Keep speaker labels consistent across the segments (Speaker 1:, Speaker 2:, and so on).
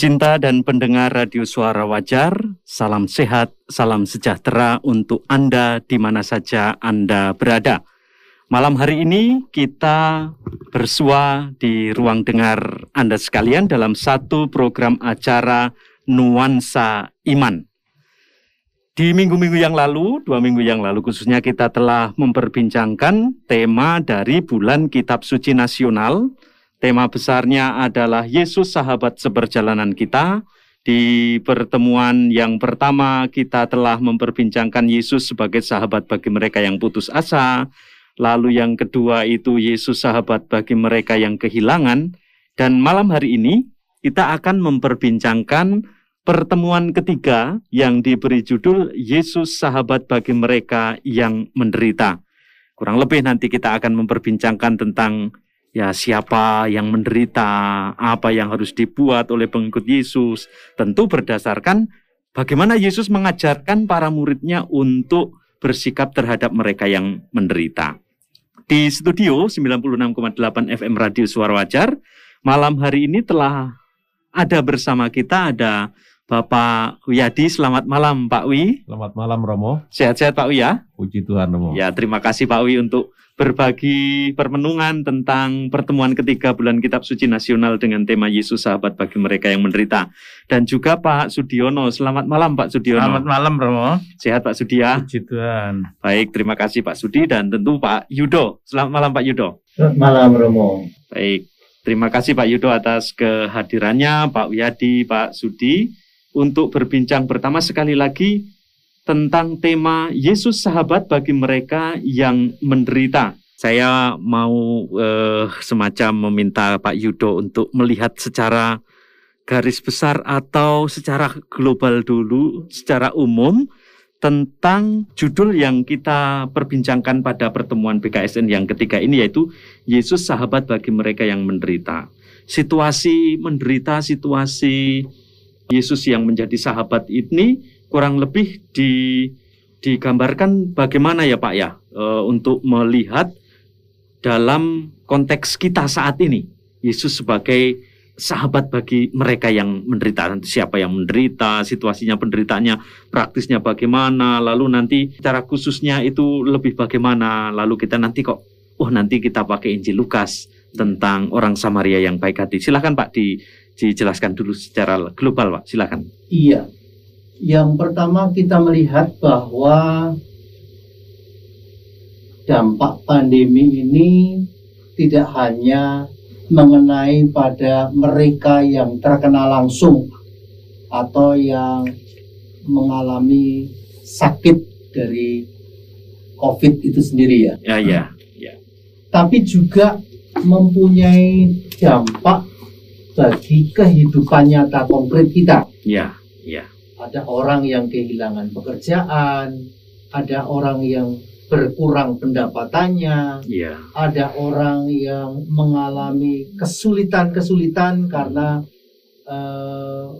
Speaker 1: pecinta dan pendengar radio suara wajar, salam sehat, salam sejahtera untuk Anda di mana saja Anda berada. Malam hari ini kita bersua di ruang dengar Anda sekalian dalam satu program acara Nuansa Iman. Di minggu-minggu yang lalu, dua minggu yang lalu khususnya kita telah memperbincangkan tema dari Bulan Kitab Suci Nasional – Tema besarnya adalah Yesus sahabat seperjalanan kita. Di pertemuan yang pertama kita telah memperbincangkan Yesus sebagai sahabat bagi mereka yang putus asa. Lalu yang kedua itu Yesus sahabat bagi mereka yang kehilangan. Dan malam hari ini kita akan memperbincangkan pertemuan ketiga yang diberi judul Yesus sahabat bagi mereka yang menderita. Kurang lebih nanti kita akan memperbincangkan tentang ya siapa yang menderita, apa yang harus dibuat oleh pengikut Yesus, tentu berdasarkan bagaimana Yesus mengajarkan para muridnya untuk bersikap terhadap mereka yang menderita. Di studio 96,8 FM Radio Suara Wajar, malam hari ini telah ada bersama kita ada Bapak Wiyadi, selamat malam Pak Wi.
Speaker 2: Selamat malam Romo.
Speaker 1: Sehat-sehat Pak Wi ya. Puji Tuhan Romo. Ya terima kasih Pak Wi untuk berbagi permenungan tentang pertemuan ketiga bulan Kitab Suci Nasional dengan tema Yesus Sahabat bagi mereka yang menderita. Dan juga Pak Sudiono, selamat malam Pak Sudiono. Selamat malam Romo. Sehat Pak Sudia. Ya? Puji Tuhan. Baik, terima kasih Pak Sudi dan tentu Pak Yudo. Selamat malam Pak Yudo.
Speaker 3: Selamat malam Romo.
Speaker 1: Baik, terima kasih Pak Yudo atas kehadirannya, Pak Wiyadi, Pak Sudi untuk berbincang pertama sekali lagi tentang tema Yesus sahabat bagi mereka yang menderita. Saya mau uh, semacam meminta Pak Yudo untuk melihat secara garis besar atau secara global dulu, secara umum tentang judul yang kita perbincangkan pada pertemuan PKSN yang ketiga ini yaitu Yesus sahabat bagi mereka yang menderita. Situasi menderita, situasi Yesus yang menjadi sahabat ini kurang lebih di digambarkan bagaimana ya Pak ya uh, untuk melihat dalam konteks kita saat ini Yesus sebagai sahabat bagi mereka yang menderita nanti siapa yang menderita situasinya penderitanya praktisnya bagaimana lalu nanti cara khususnya itu lebih bagaimana lalu kita nanti kok oh nanti kita pakai Injil Lukas tentang orang Samaria yang baik hati silahkan Pak di dijelaskan dulu secara global Pak silahkan
Speaker 3: iya yang pertama kita melihat bahwa dampak pandemi ini tidak hanya mengenai pada mereka yang terkena langsung atau yang mengalami sakit dari COVID itu sendiri ya. Ya, ya, ya. Tapi juga mempunyai dampak bagi kehidupan nyata konkret kita. Ya. Ada orang yang kehilangan pekerjaan, ada orang yang berkurang pendapatannya, yeah. ada orang yang mengalami kesulitan-kesulitan karena uh,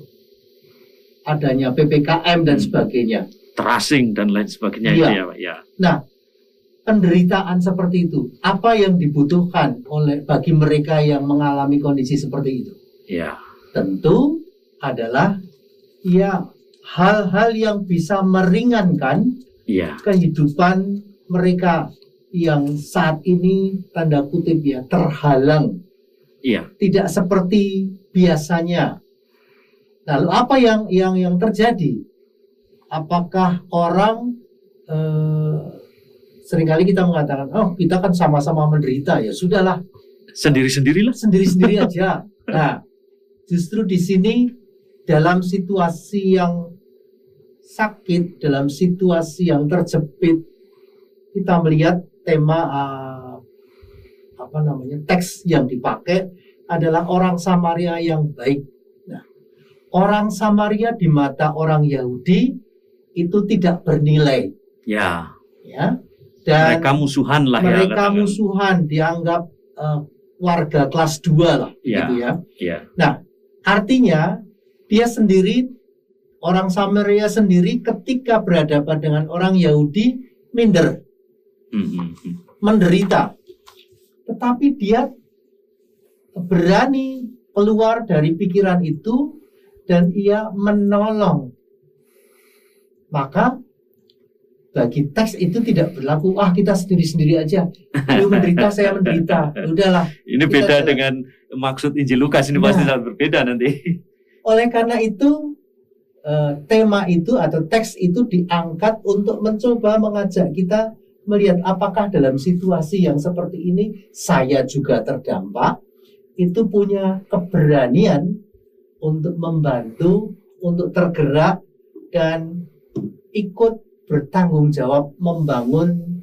Speaker 3: adanya ppkm dan hmm. sebagainya,
Speaker 1: Tracing dan lain sebagainya. Yeah. Itu iya. ya, ya.
Speaker 3: Nah, penderitaan seperti itu, apa yang dibutuhkan oleh bagi mereka yang mengalami kondisi seperti itu? Ya. Tentu adalah ya hal-hal yang bisa meringankan ya. kehidupan mereka yang saat ini tanda kutip ya terhalang. ya. Tidak seperti biasanya. Lalu apa yang yang yang terjadi? Apakah orang eh, seringkali kita mengatakan, oh kita kan sama-sama menderita ya sudahlah. Sendiri-sendirilah. Sendiri-sendiri aja. nah, justru di sini dalam situasi yang sakit, dalam situasi yang terjepit, kita melihat tema eh, apa namanya teks yang dipakai adalah orang Samaria yang baik. Nah, orang Samaria di mata orang Yahudi itu tidak bernilai. Ya. Ya. Dan mereka musuhan lah mereka ya. Mereka musuhan dianggap uh, warga kelas dua lah ya. gitu ya. ya. Nah, artinya dia sendiri orang Samaria sendiri ketika berhadapan dengan orang Yahudi minder, mm-hmm. menderita. Tetapi dia berani keluar dari pikiran itu dan ia menolong. Maka bagi teks itu tidak berlaku ah kita sendiri-sendiri aja. Lu menderita, saya menderita. Udahlah. Ini beda jalan.
Speaker 1: dengan maksud Injil Lukas ini nah, pasti sangat berbeda nanti.
Speaker 3: Oleh karena itu Eh, tema itu atau teks itu diangkat untuk mencoba mengajak kita melihat apakah dalam situasi yang seperti ini saya juga terdampak itu punya keberanian untuk membantu untuk tergerak dan ikut bertanggung jawab membangun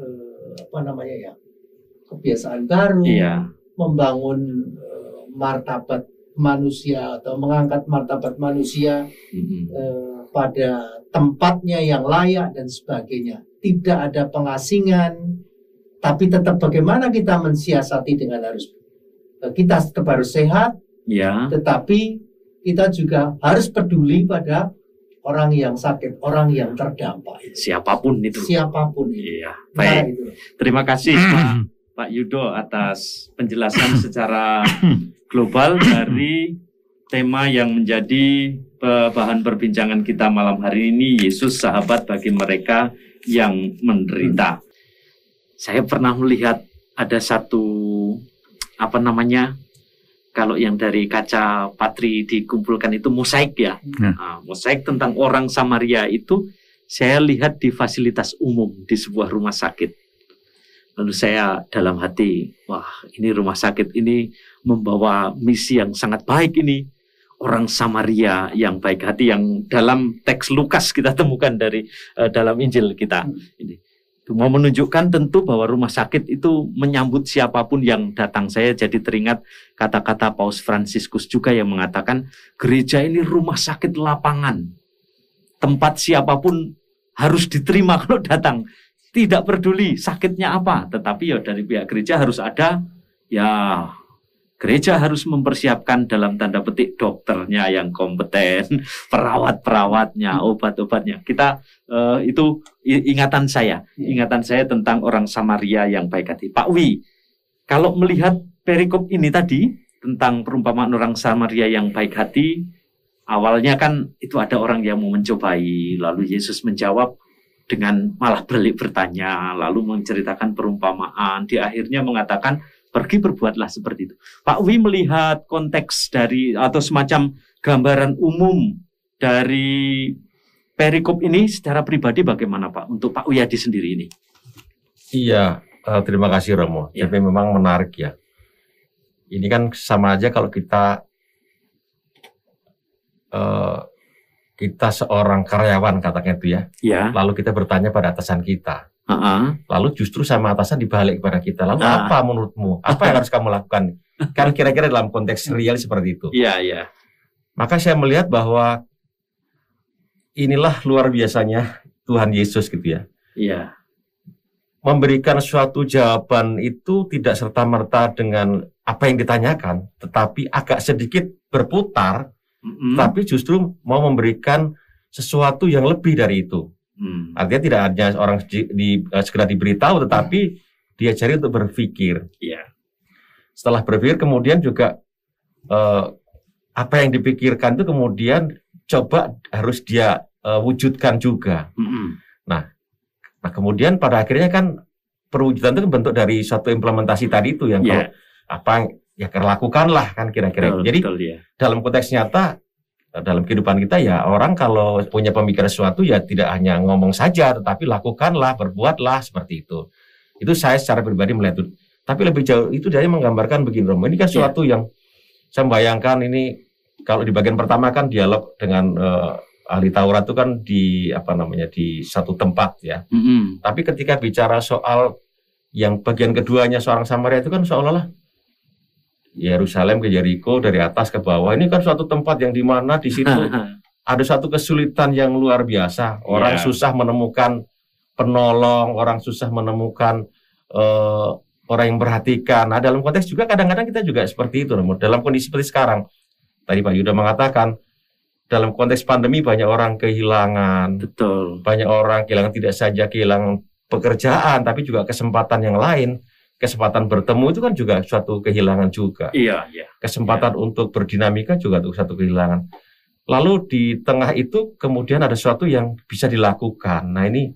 Speaker 3: eh, apa namanya ya kebiasaan baru iya. membangun eh, martabat manusia atau mengangkat martabat manusia mm-hmm. eh, pada tempatnya yang layak dan sebagainya. Tidak ada pengasingan, tapi tetap bagaimana kita mensiasati dengan harus eh, kita tetap harus sehat, yeah. tetapi kita juga harus peduli pada orang yang sakit, orang yang terdampak.
Speaker 1: Siapapun itu.
Speaker 3: Siapapun. Iya. Baik. Nah, itu. Terima kasih hmm.
Speaker 1: Pak Yudo atas penjelasan secara global dari tema yang menjadi bahan perbincangan kita malam hari ini Yesus sahabat bagi mereka yang menderita. Saya pernah melihat ada satu apa namanya kalau yang dari kaca patri dikumpulkan itu mosaik ya. Hmm. Nah, mosaik tentang orang Samaria itu saya lihat di fasilitas umum di sebuah rumah sakit Lalu saya dalam hati, wah ini rumah sakit ini membawa misi yang sangat baik ini. Orang Samaria yang baik hati yang dalam teks Lukas kita temukan dari uh, dalam Injil kita. Hmm. Ini mau menunjukkan tentu bahwa rumah sakit itu menyambut siapapun yang datang. Saya jadi teringat kata-kata Paus Fransiskus juga yang mengatakan gereja ini rumah sakit lapangan. Tempat siapapun harus diterima kalau datang. Tidak peduli sakitnya apa, tetapi ya dari pihak gereja harus ada ya gereja harus mempersiapkan dalam tanda petik dokternya yang kompeten, perawat-perawatnya, hmm. obat-obatnya. Kita uh, itu ingatan saya, hmm. ingatan saya tentang orang Samaria yang baik hati. Pak Wi, kalau melihat perikop ini tadi tentang perumpamaan orang Samaria yang baik hati, awalnya kan itu ada orang yang mau mencobai, lalu Yesus menjawab, dengan malah balik bertanya, lalu menceritakan perumpamaan, di akhirnya mengatakan pergi berbuatlah seperti itu. Pak Wi melihat konteks dari atau semacam gambaran umum dari perikop ini secara pribadi bagaimana Pak untuk Pak Wiyadi sendiri ini?
Speaker 2: Iya, eh, terima kasih Romo. Ya. Tapi memang menarik ya. Ini kan sama aja kalau kita uh, kita seorang karyawan katanya itu ya, ya. lalu kita bertanya pada atasan kita, uh -uh. lalu justru sama atasan dibalik kepada kita, lalu uh. apa menurutmu, apa yang harus kamu lakukan? Kan kira-kira dalam konteks real seperti itu. Iya iya. Maka saya melihat bahwa inilah luar biasanya Tuhan Yesus gitu ya. Iya. Memberikan suatu jawaban itu tidak serta merta dengan apa yang ditanyakan, tetapi agak sedikit berputar mm-hmm. tapi justru mau memberikan sesuatu yang lebih dari itu. Mm. Artinya tidak hanya orang di, di, eh, segera diberitahu, tetapi mm. diajari untuk berpikir. Yeah. Setelah berpikir, kemudian juga eh, apa yang dipikirkan itu kemudian coba harus dia eh, wujudkan juga. Mm-hmm. Nah, nah kemudian pada akhirnya kan perwujudan itu kan bentuk dari suatu implementasi tadi itu yang yeah. kalau apa ya lakukanlah kan kira-kira. Jadi betul, ya. dalam konteks nyata eh, dalam kehidupan kita ya orang kalau punya pemikiran sesuatu ya tidak hanya ngomong saja tetapi lakukanlah, berbuatlah seperti itu. Itu saya secara pribadi melihat itu. Tapi lebih jauh itu dia menggambarkan begini Romo. Ini kan iya. sesuatu ya. yang saya bayangkan ini kalau di bagian pertama kan dialog dengan uh, ahli Taurat itu kan di apa namanya di satu tempat ya. Mm -hmm. Tapi ketika bicara soal yang bagian keduanya seorang Samaria itu kan seolah-olah Yerusalem ke Jericho dari atas ke bawah ini kan suatu tempat yang di mana di situ ada satu kesulitan yang luar biasa orang yeah. susah menemukan penolong orang susah menemukan uh, orang yang perhatikan nah dalam konteks juga kadang-kadang kita juga seperti itu namun dalam kondisi seperti sekarang tadi Pak Yuda mengatakan dalam konteks pandemi banyak orang kehilangan betul banyak orang kehilangan tidak saja kehilangan pekerjaan tapi juga kesempatan yang lain kesempatan bertemu itu kan juga suatu kehilangan juga. Iya, iya. Kesempatan iya. untuk berdinamika juga itu suatu kehilangan. Lalu di tengah itu kemudian ada sesuatu yang bisa dilakukan. Nah ini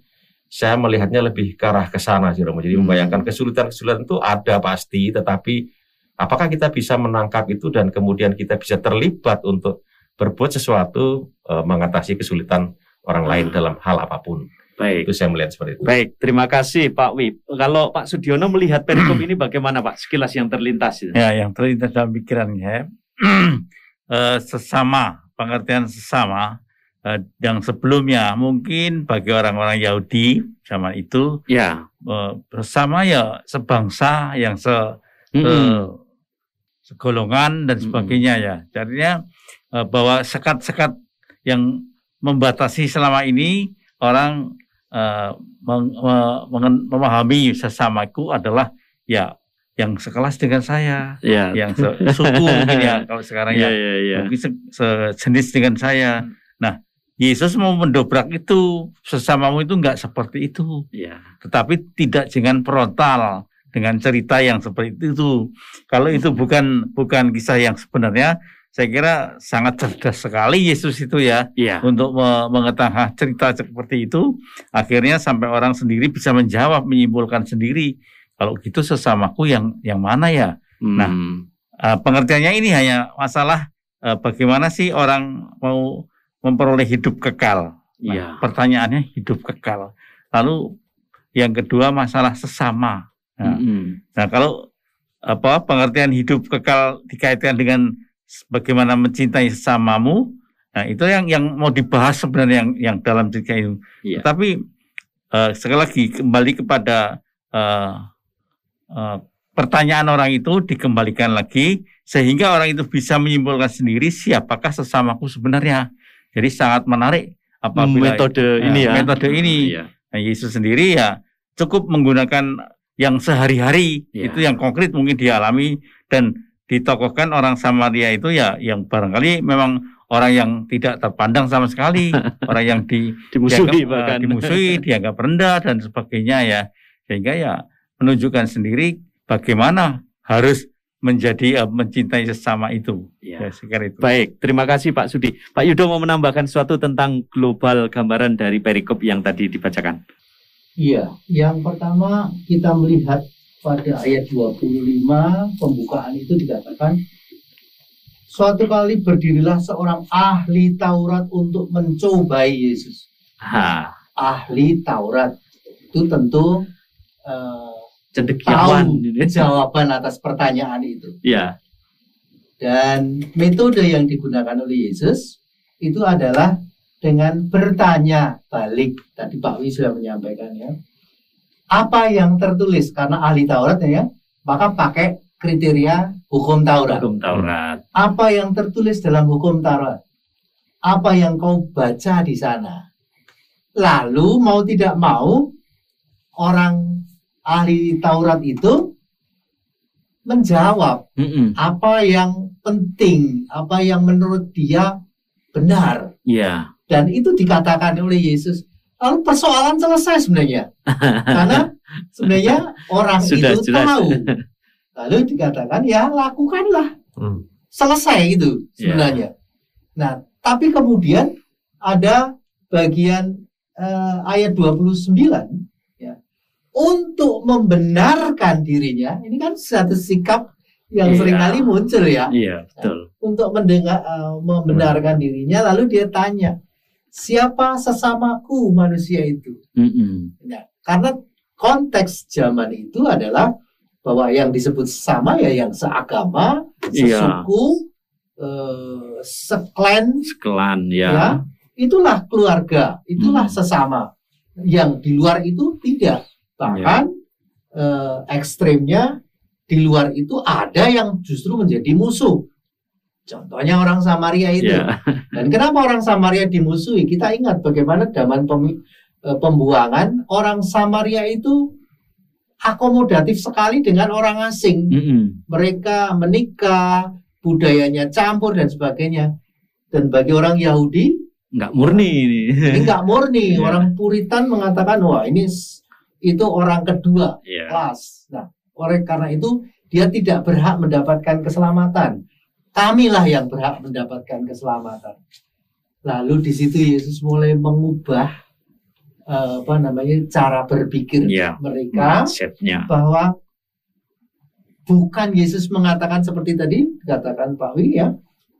Speaker 2: saya melihatnya lebih ke arah ke sana sih Romo. Jadi hmm. membayangkan kesulitan-kesulitan itu ada pasti, tetapi apakah kita bisa menangkap itu dan kemudian kita bisa terlibat untuk berbuat sesuatu e, mengatasi kesulitan orang lain ah. dalam hal
Speaker 1: apapun.
Speaker 4: Baik. Itu saya melihat seperti itu.
Speaker 1: Baik, terima kasih Pak Wib. Kalau Pak Sudiono melihat perikop
Speaker 4: ini bagaimana Pak? Sekilas yang terlintas. Itu. Ya, yang terlintas dalam pikirannya. Eh, sesama, pengertian sesama eh, yang sebelumnya mungkin bagi orang-orang Yahudi zaman itu ya eh, bersama ya sebangsa yang se, mm -hmm. segolongan dan sebagainya ya. Jadinya bahwa sekat-sekat yang membatasi selama ini orang uh, meng, meng, memahami sesamaku adalah ya yang sekelas dengan saya, ya. yang se suku mungkin ya kalau sekarang ya, ya ya, ya. mungkin se sejenis dengan saya. Nah, Yesus mau mendobrak itu sesamamu itu nggak seperti itu, ya. tetapi tidak dengan frontal dengan cerita yang seperti itu. Kalau itu bukan bukan kisah yang sebenarnya, saya kira sangat cerdas sekali Yesus itu ya yeah. untuk mengetahui cerita seperti itu akhirnya sampai orang sendiri bisa menjawab menyimpulkan sendiri kalau gitu sesamaku yang yang mana ya nah, hmm. nah pengertiannya ini hanya masalah eh, bagaimana sih orang mau memperoleh hidup kekal nah, yeah. pertanyaannya hidup kekal lalu yang kedua masalah sesama nah, -hmm. nah kalau apa pengertian hidup kekal dikaitkan dengan bagaimana mencintai sesamamu. Nah, itu yang yang mau dibahas sebenarnya yang yang dalam cerita itu. Iya. Tapi uh, eh, sekali lagi kembali kepada uh, uh, pertanyaan orang itu dikembalikan lagi sehingga orang itu bisa menyimpulkan sendiri siapakah sesamaku sebenarnya. Jadi sangat menarik apa metode ini ya. Metode ini. Iya. Nah, Yesus sendiri ya cukup menggunakan yang sehari-hari ya. itu yang konkret mungkin dialami dan ditokohkan orang Samaria itu ya yang barangkali memang orang yang tidak terpandang sama sekali, orang yang di, dimusuhi dianggap, eh, dimusuhi, dianggap rendah dan sebagainya ya. Sehingga ya menunjukkan sendiri bagaimana harus menjadi uh, mencintai sesama itu. Ya. ya sekarang itu. Baik, terima kasih Pak Sudi. Pak Yudo mau menambahkan sesuatu tentang global gambaran dari perikop yang
Speaker 1: tadi dibacakan.
Speaker 3: Iya, yang pertama kita melihat pada ayat 25 pembukaan itu dikatakan suatu kali berdirilah seorang ahli Taurat untuk mencobai Yesus. Ha. Ahli Taurat itu tentu uh, cendekiawan jawaban atas pertanyaan itu. Ya. Dan metode yang digunakan oleh Yesus itu adalah dengan bertanya balik. Tadi Pak Wi sudah menyampaikan ya apa yang tertulis karena ahli Taurat ya, ya, maka pakai kriteria hukum Taurat. Hukum Taurat. Apa yang tertulis dalam hukum Taurat? Apa yang kau baca di sana? Lalu mau tidak mau orang ahli Taurat itu menjawab mm -mm. apa yang penting, apa yang menurut dia benar. Iya. Yeah. Dan itu dikatakan oleh Yesus lalu persoalan selesai sebenarnya karena
Speaker 1: sebenarnya orang Sudah itu sudah. tahu
Speaker 3: lalu dikatakan ya lakukanlah hmm. selesai itu sebenarnya yeah. nah tapi kemudian ada bagian eh, ayat 29 ya untuk membenarkan dirinya ini kan satu sikap yang yeah. seringkali muncul ya. yeah, betul. Nah, untuk mendengar uh, membenarkan hmm. dirinya lalu dia tanya, siapa sesamaku manusia itu.
Speaker 4: Mm-hmm.
Speaker 3: Nah, karena konteks zaman itu adalah bahwa yang disebut sama ya yang seagama, iya. sesuku, yeah. uh, seklan,
Speaker 1: seklan ya. ya,
Speaker 3: itulah keluarga, itulah mm. sesama. Yang di luar itu tidak, bahkan yeah. Ya. uh, ekstremnya di luar itu ada yang justru menjadi musuh. Contohnya orang Samaria itu. Yeah. Dan kenapa orang Samaria dimusuhi? Kita ingat bagaimana zaman pem, eh, pembuangan orang Samaria itu akomodatif sekali dengan orang asing. Mm -hmm. Mereka menikah, budayanya campur dan sebagainya. Dan bagi orang Yahudi
Speaker 4: nggak murni ini. Ini nggak murni. Yeah. Orang
Speaker 3: Puritan mengatakan wah ini itu orang kedua yeah. kelas. Nah, oleh karena itu dia tidak berhak mendapatkan keselamatan Kamilah yang berhak mendapatkan keselamatan. Lalu di situ Yesus mulai mengubah eh, apa namanya cara berpikir yeah. mereka Mindsetnya. bahwa bukan Yesus mengatakan seperti tadi dikatakan Pak Wi ya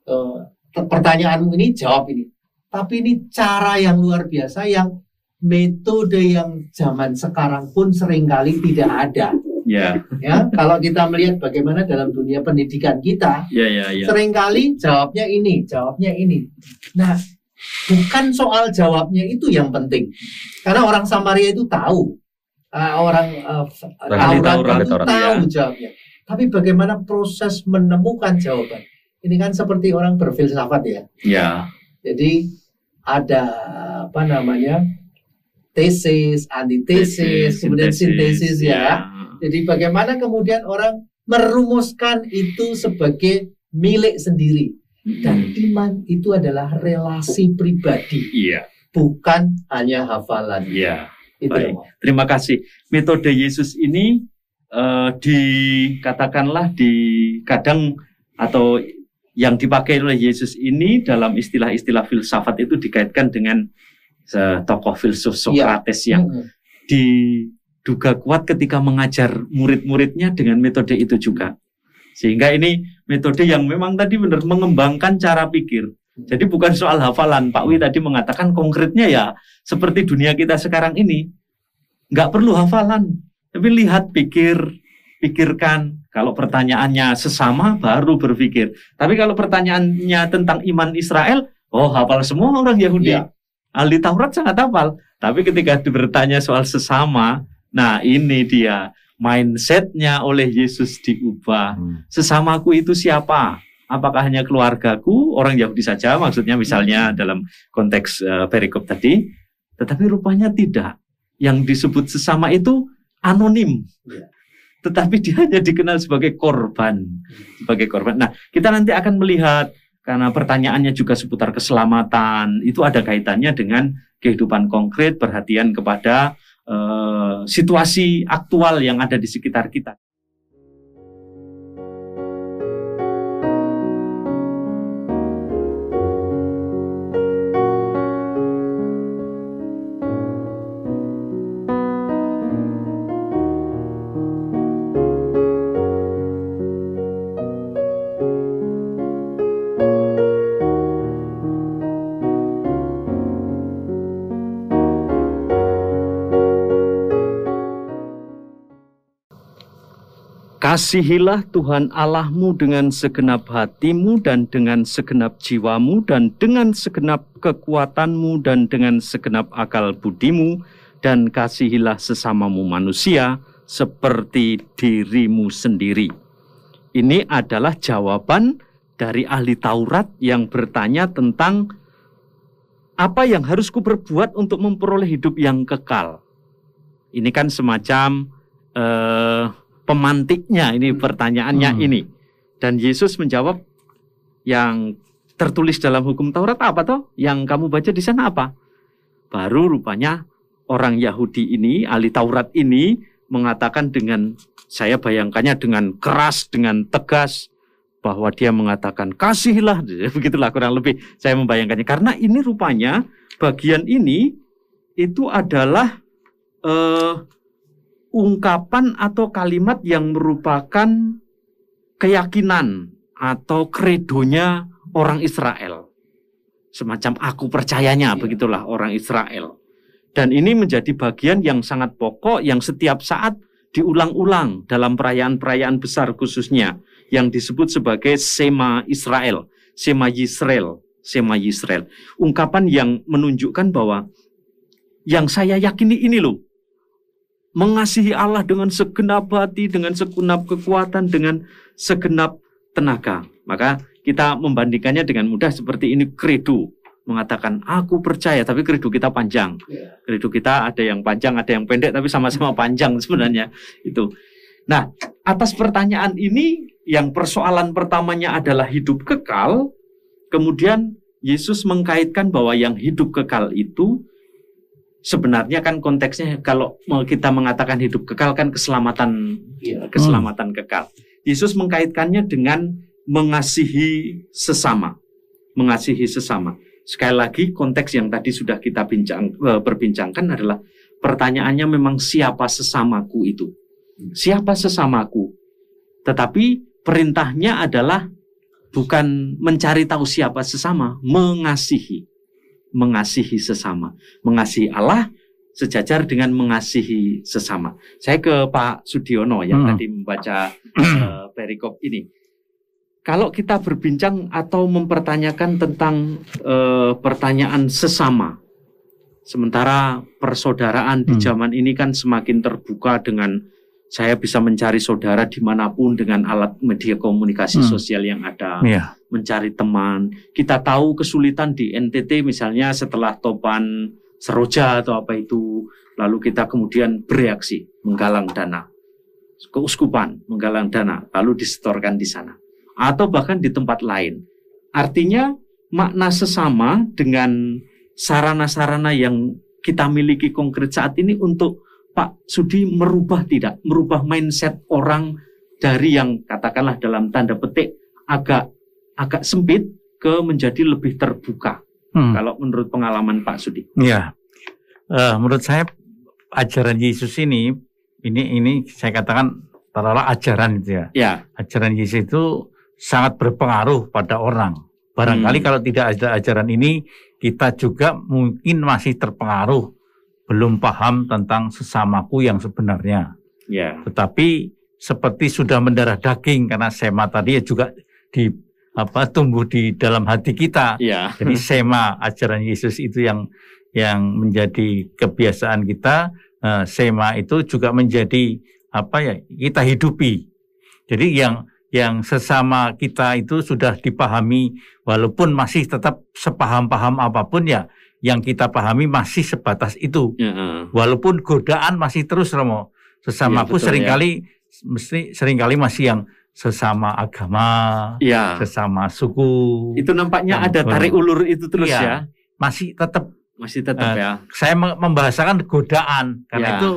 Speaker 3: uh, pertanyaanmu ini jawab ini tapi ini cara yang luar biasa yang metode yang zaman sekarang pun seringkali tidak ada Yeah. Ya, kalau kita melihat bagaimana dalam dunia pendidikan kita,
Speaker 1: yeah, yeah, yeah. seringkali jawabnya
Speaker 3: ini, jawabnya ini. Nah, bukan soal jawabnya itu yang penting, karena orang Samaria itu tahu, uh, orang uh, Taurat itu tahu ya. jawabnya. Tapi bagaimana proses menemukan jawaban? Ini kan seperti orang berfilsafat ya. Ya. Jadi ada apa namanya? tesis, antitesis, kemudian sintesis, sintesis ya. ya. Jadi bagaimana kemudian orang merumuskan itu sebagai milik sendiri. Hmm. Dan iman itu adalah relasi pribadi. Iya. Bukan hanya hafalan.
Speaker 1: Iya. Itu Baik. Terima kasih. Metode Yesus ini uh, dikatakanlah di kadang atau yang dipakai oleh Yesus ini dalam istilah-istilah filsafat itu dikaitkan dengan uh, tokoh filsuf Sokrates iya. yang mm -hmm. di duga kuat ketika mengajar murid-muridnya dengan metode itu juga. Sehingga ini metode yang memang tadi benar mengembangkan cara pikir. Jadi bukan soal hafalan. Pak Wi tadi mengatakan konkretnya ya seperti dunia kita sekarang ini. Nggak perlu hafalan. Tapi lihat, pikir, pikirkan. Kalau pertanyaannya sesama baru berpikir. Tapi kalau pertanyaannya tentang iman Israel, oh hafal semua orang Yahudi. Ya. Ahli Taurat sangat hafal. Tapi ketika bertanya soal sesama, Nah ini dia mindsetnya oleh Yesus diubah. Hmm. Sesamaku itu siapa? Apakah hanya keluargaku, orang Yahudi saja? Maksudnya misalnya hmm. dalam konteks uh, perikop tadi, tetapi rupanya tidak. Yang disebut sesama itu anonim. Ya. tetapi dia hanya dikenal sebagai korban, sebagai korban. Nah, kita nanti akan melihat karena pertanyaannya juga seputar keselamatan, itu ada kaitannya dengan kehidupan konkret, perhatian kepada Eh, situasi aktual yang ada di sekitar kita Kasihilah Tuhan Allahmu dengan segenap hatimu dan dengan segenap jiwamu dan dengan segenap kekuatanmu dan dengan segenap akal budimu dan kasihilah sesamamu manusia seperti dirimu sendiri. Ini adalah jawaban dari ahli Taurat yang bertanya tentang apa yang harus kuperbuat untuk memperoleh hidup yang kekal. Ini kan semacam eh, pemantiknya ini hmm. pertanyaannya hmm. ini. Dan Yesus menjawab yang tertulis dalam hukum Taurat apa toh? Yang kamu baca di sana apa? Baru rupanya orang Yahudi ini, ahli Taurat ini mengatakan dengan saya bayangkannya dengan keras, dengan tegas bahwa dia mengatakan kasihilah begitulah kurang lebih saya membayangkannya karena ini rupanya bagian ini itu adalah eh, ungkapan atau kalimat yang merupakan keyakinan atau kredonya orang Israel. Semacam aku percayanya, iya. begitulah orang Israel. Dan ini menjadi bagian yang sangat pokok yang setiap saat diulang-ulang dalam perayaan-perayaan besar khususnya yang disebut sebagai Sema Israel, Sema Yisrael, Sema Yisrael. Ungkapan yang menunjukkan bahwa yang saya yakini ini loh, mengasihi Allah dengan segenap hati, dengan segenap kekuatan, dengan segenap tenaga. Maka kita membandingkannya dengan mudah seperti ini kredo mengatakan aku percaya tapi kredo kita panjang. Iya. Kredo kita ada yang panjang, ada yang pendek tapi sama-sama panjang sebenarnya itu. Nah, atas pertanyaan ini yang persoalan pertamanya adalah hidup kekal, kemudian Yesus mengkaitkan bahwa yang hidup kekal itu sebenarnya kan konteksnya kalau kita mengatakan hidup kekal kan keselamatan ya, keselamatan hmm. kekal. Yesus mengkaitkannya dengan mengasihi sesama. Mengasihi sesama. Sekali lagi konteks yang tadi sudah kita bincang perbincangkan eh, adalah pertanyaannya memang siapa sesamaku itu? Hmm. Siapa sesamaku? Tetapi perintahnya adalah bukan mencari tahu siapa sesama, mengasihi mengasihi sesama. Mengasihi Allah sejajar dengan mengasihi sesama. Saya ke Pak Sudiono yang hmm. tadi membaca uh, perikop ini. Kalau kita berbincang atau mempertanyakan tentang uh, pertanyaan sesama, sementara persaudaraan hmm. di zaman ini kan semakin terbuka dengan saya bisa mencari saudara dimanapun dengan alat media komunikasi hmm. sosial yang ada. Yeah mencari teman. Kita tahu kesulitan di NTT misalnya setelah topan seroja atau apa itu, lalu kita kemudian bereaksi, menggalang dana. Keuskupan menggalang dana, lalu disetorkan di sana. Atau bahkan di tempat lain. Artinya makna sesama dengan sarana-sarana yang kita miliki konkret saat ini untuk Pak Sudi merubah tidak, merubah mindset orang dari yang katakanlah dalam tanda petik agak agak sempit ke menjadi
Speaker 4: lebih terbuka. Hmm. Kalau menurut pengalaman Pak Sudi. Ya, uh, menurut saya ajaran Yesus ini, ini ini saya katakan taruhlah ajaran itu ya. ya. Ajaran Yesus itu sangat berpengaruh pada orang. Barangkali hmm. kalau tidak ada ajaran ini, kita juga mungkin masih terpengaruh, belum paham tentang sesamaku yang sebenarnya. Ya. Tetapi seperti sudah mendarah daging karena sema tadi juga di apa tumbuh di dalam hati kita. Ya. Jadi sema ajaran Yesus itu yang yang menjadi kebiasaan kita. Eh, sema itu juga menjadi apa ya kita hidupi. Jadi yang yang sesama kita itu sudah dipahami walaupun masih tetap sepaham-paham apapun ya yang kita pahami masih sebatas itu. Ya. Walaupun godaan masih terus Romo. Sesamaku iya, ya, seringkali ya. mesti seringkali masih yang sesama agama, ya. sesama suku. Itu nampaknya ada tarik
Speaker 2: ulur itu terus ya. ya.
Speaker 4: Masih tetap masih tetap uh, eh, ya. Saya membahasakan godaan karena ya. itu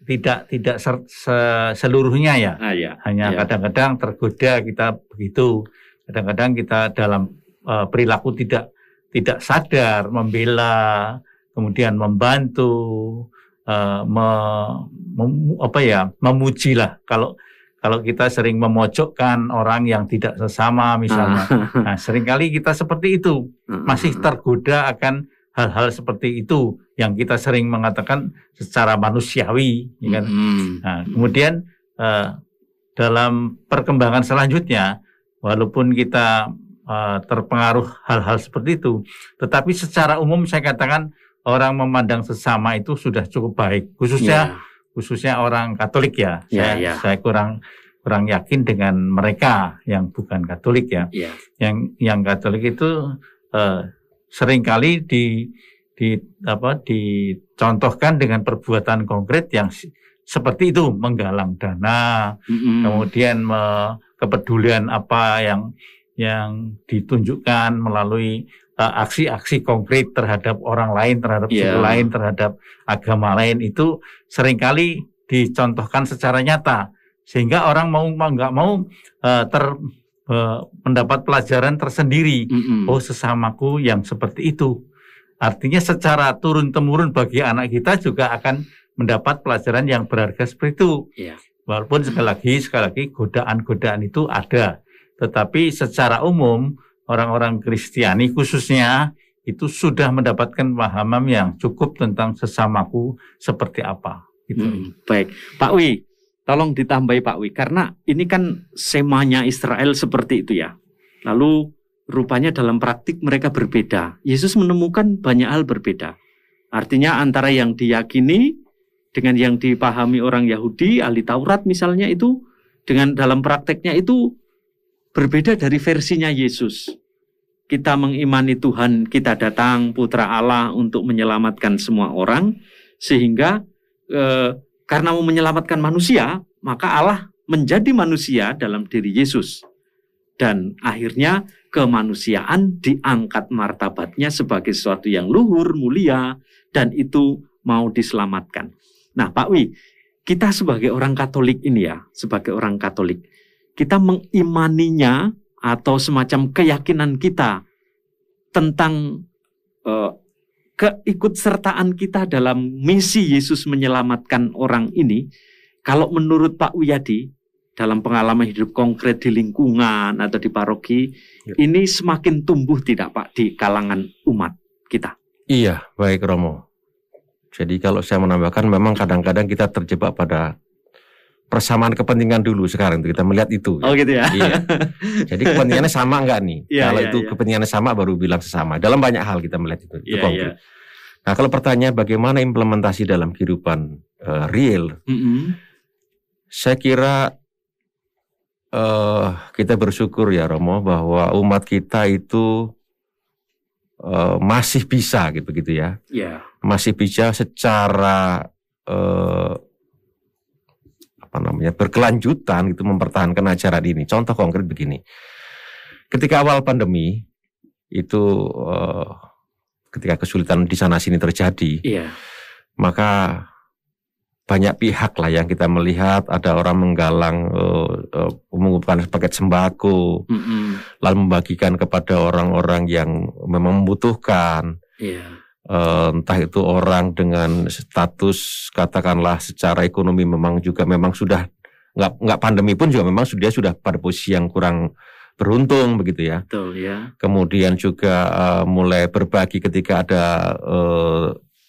Speaker 4: tidak tidak ser, se, seluruhnya ya. Ah, ya. Hanya iya. kadang-kadang ya. tergoda kita begitu. Kadang-kadang kita dalam uh, perilaku tidak tidak sadar membela, kemudian membantu uh, me, mem, apa ya, memuji lah kalau kalau kita sering memojokkan orang yang tidak sesama misalnya. Ah. Nah, seringkali kita seperti itu, masih tergoda akan hal-hal seperti itu yang kita sering mengatakan secara manusiawi, ya kan? Nah, kemudian eh, dalam perkembangan selanjutnya, walaupun kita eh, terpengaruh hal-hal seperti itu, tetapi secara umum saya katakan orang memandang sesama itu sudah cukup baik, khususnya yeah khususnya orang Katolik ya. ya saya, ya. saya kurang kurang yakin dengan mereka yang bukan Katolik ya. ya. Yang yang Katolik itu eh, seringkali di di apa dicontohkan dengan perbuatan konkret yang seperti itu menggalang dana, mm-hmm. kemudian me, kepedulian apa yang yang ditunjukkan melalui Eh, aksi-aksi konkret terhadap orang lain, terhadap yeah. suku iya. lain, terhadap agama lain itu seringkali dicontohkan secara nyata sehingga orang mau nggak mau uh, ter uh, mendapat pelajaran tersendiri mm-hmm. oh sesamaku yang seperti itu artinya secara turun temurun bagi anak kita juga akan mendapat pelajaran yang berharga seperti itu yeah. walaupun sekali lagi sekali lagi godaan-godaan itu ada tetapi secara umum orang-orang Kristiani khususnya itu sudah mendapatkan pemahaman yang cukup tentang sesamaku seperti apa. Gitu. Hmm, baik, Pak Wi, tolong ditambahi Pak Wi karena ini
Speaker 1: kan semanya Israel seperti itu ya. Lalu rupanya dalam praktik mereka berbeda. Yesus menemukan banyak hal berbeda. Artinya antara yang diyakini dengan yang dipahami orang Yahudi, ahli Taurat misalnya itu dengan dalam prakteknya itu berbeda dari versinya Yesus. Kita mengimani Tuhan, kita datang Putra Allah untuk menyelamatkan semua orang, sehingga e, karena mau menyelamatkan manusia, maka Allah menjadi manusia dalam diri Yesus, dan akhirnya kemanusiaan diangkat martabatnya sebagai sesuatu yang luhur, mulia, dan itu mau diselamatkan. Nah, Pak Wi, kita sebagai orang Katolik ini ya, sebagai orang Katolik, kita mengimaninya atau semacam keyakinan kita tentang uh, keikutsertaan kita dalam misi Yesus menyelamatkan orang ini, kalau menurut Pak Wiyadi dalam pengalaman hidup konkret di lingkungan atau di paroki, ya. ini semakin tumbuh tidak Pak di kalangan umat kita?
Speaker 2: Iya, baik Romo. Jadi kalau saya menambahkan memang kadang-kadang kita terjebak pada persamaan kepentingan dulu sekarang kita melihat itu. Oh gitu ya. Iya.
Speaker 1: Jadi kepentingannya
Speaker 2: sama enggak nih? Yeah, kalau yeah, itu yeah. kepentingannya sama baru bilang sesama. Dalam banyak hal kita melihat itu. itu iya, iya. Nah kalau pertanyaan bagaimana implementasi dalam kehidupan uh, real, mm -hmm. saya kira uh, kita bersyukur ya Romo bahwa umat kita itu uh, masih bisa gitu gitu ya. Yeah. Masih bisa secara uh, apa namanya berkelanjutan itu mempertahankan acara ini. Contoh konkret begini, ketika awal pandemi itu uh, ketika kesulitan di sana sini terjadi, iya. maka banyak pihak lah yang kita melihat ada orang menggalang uh, uh, mengumpulkan paket sembako, mm -hmm. lalu membagikan kepada orang-orang yang memang membutuhkan. Yeah. Eh, entah itu orang dengan status katakanlah secara ekonomi memang juga memang sudah nggak nggak pandemi pun juga memang sudah sudah pada posisi yang kurang beruntung begitu ya.
Speaker 1: Betul ya.
Speaker 2: Kemudian juga uh, mulai berbagi ketika ada uh,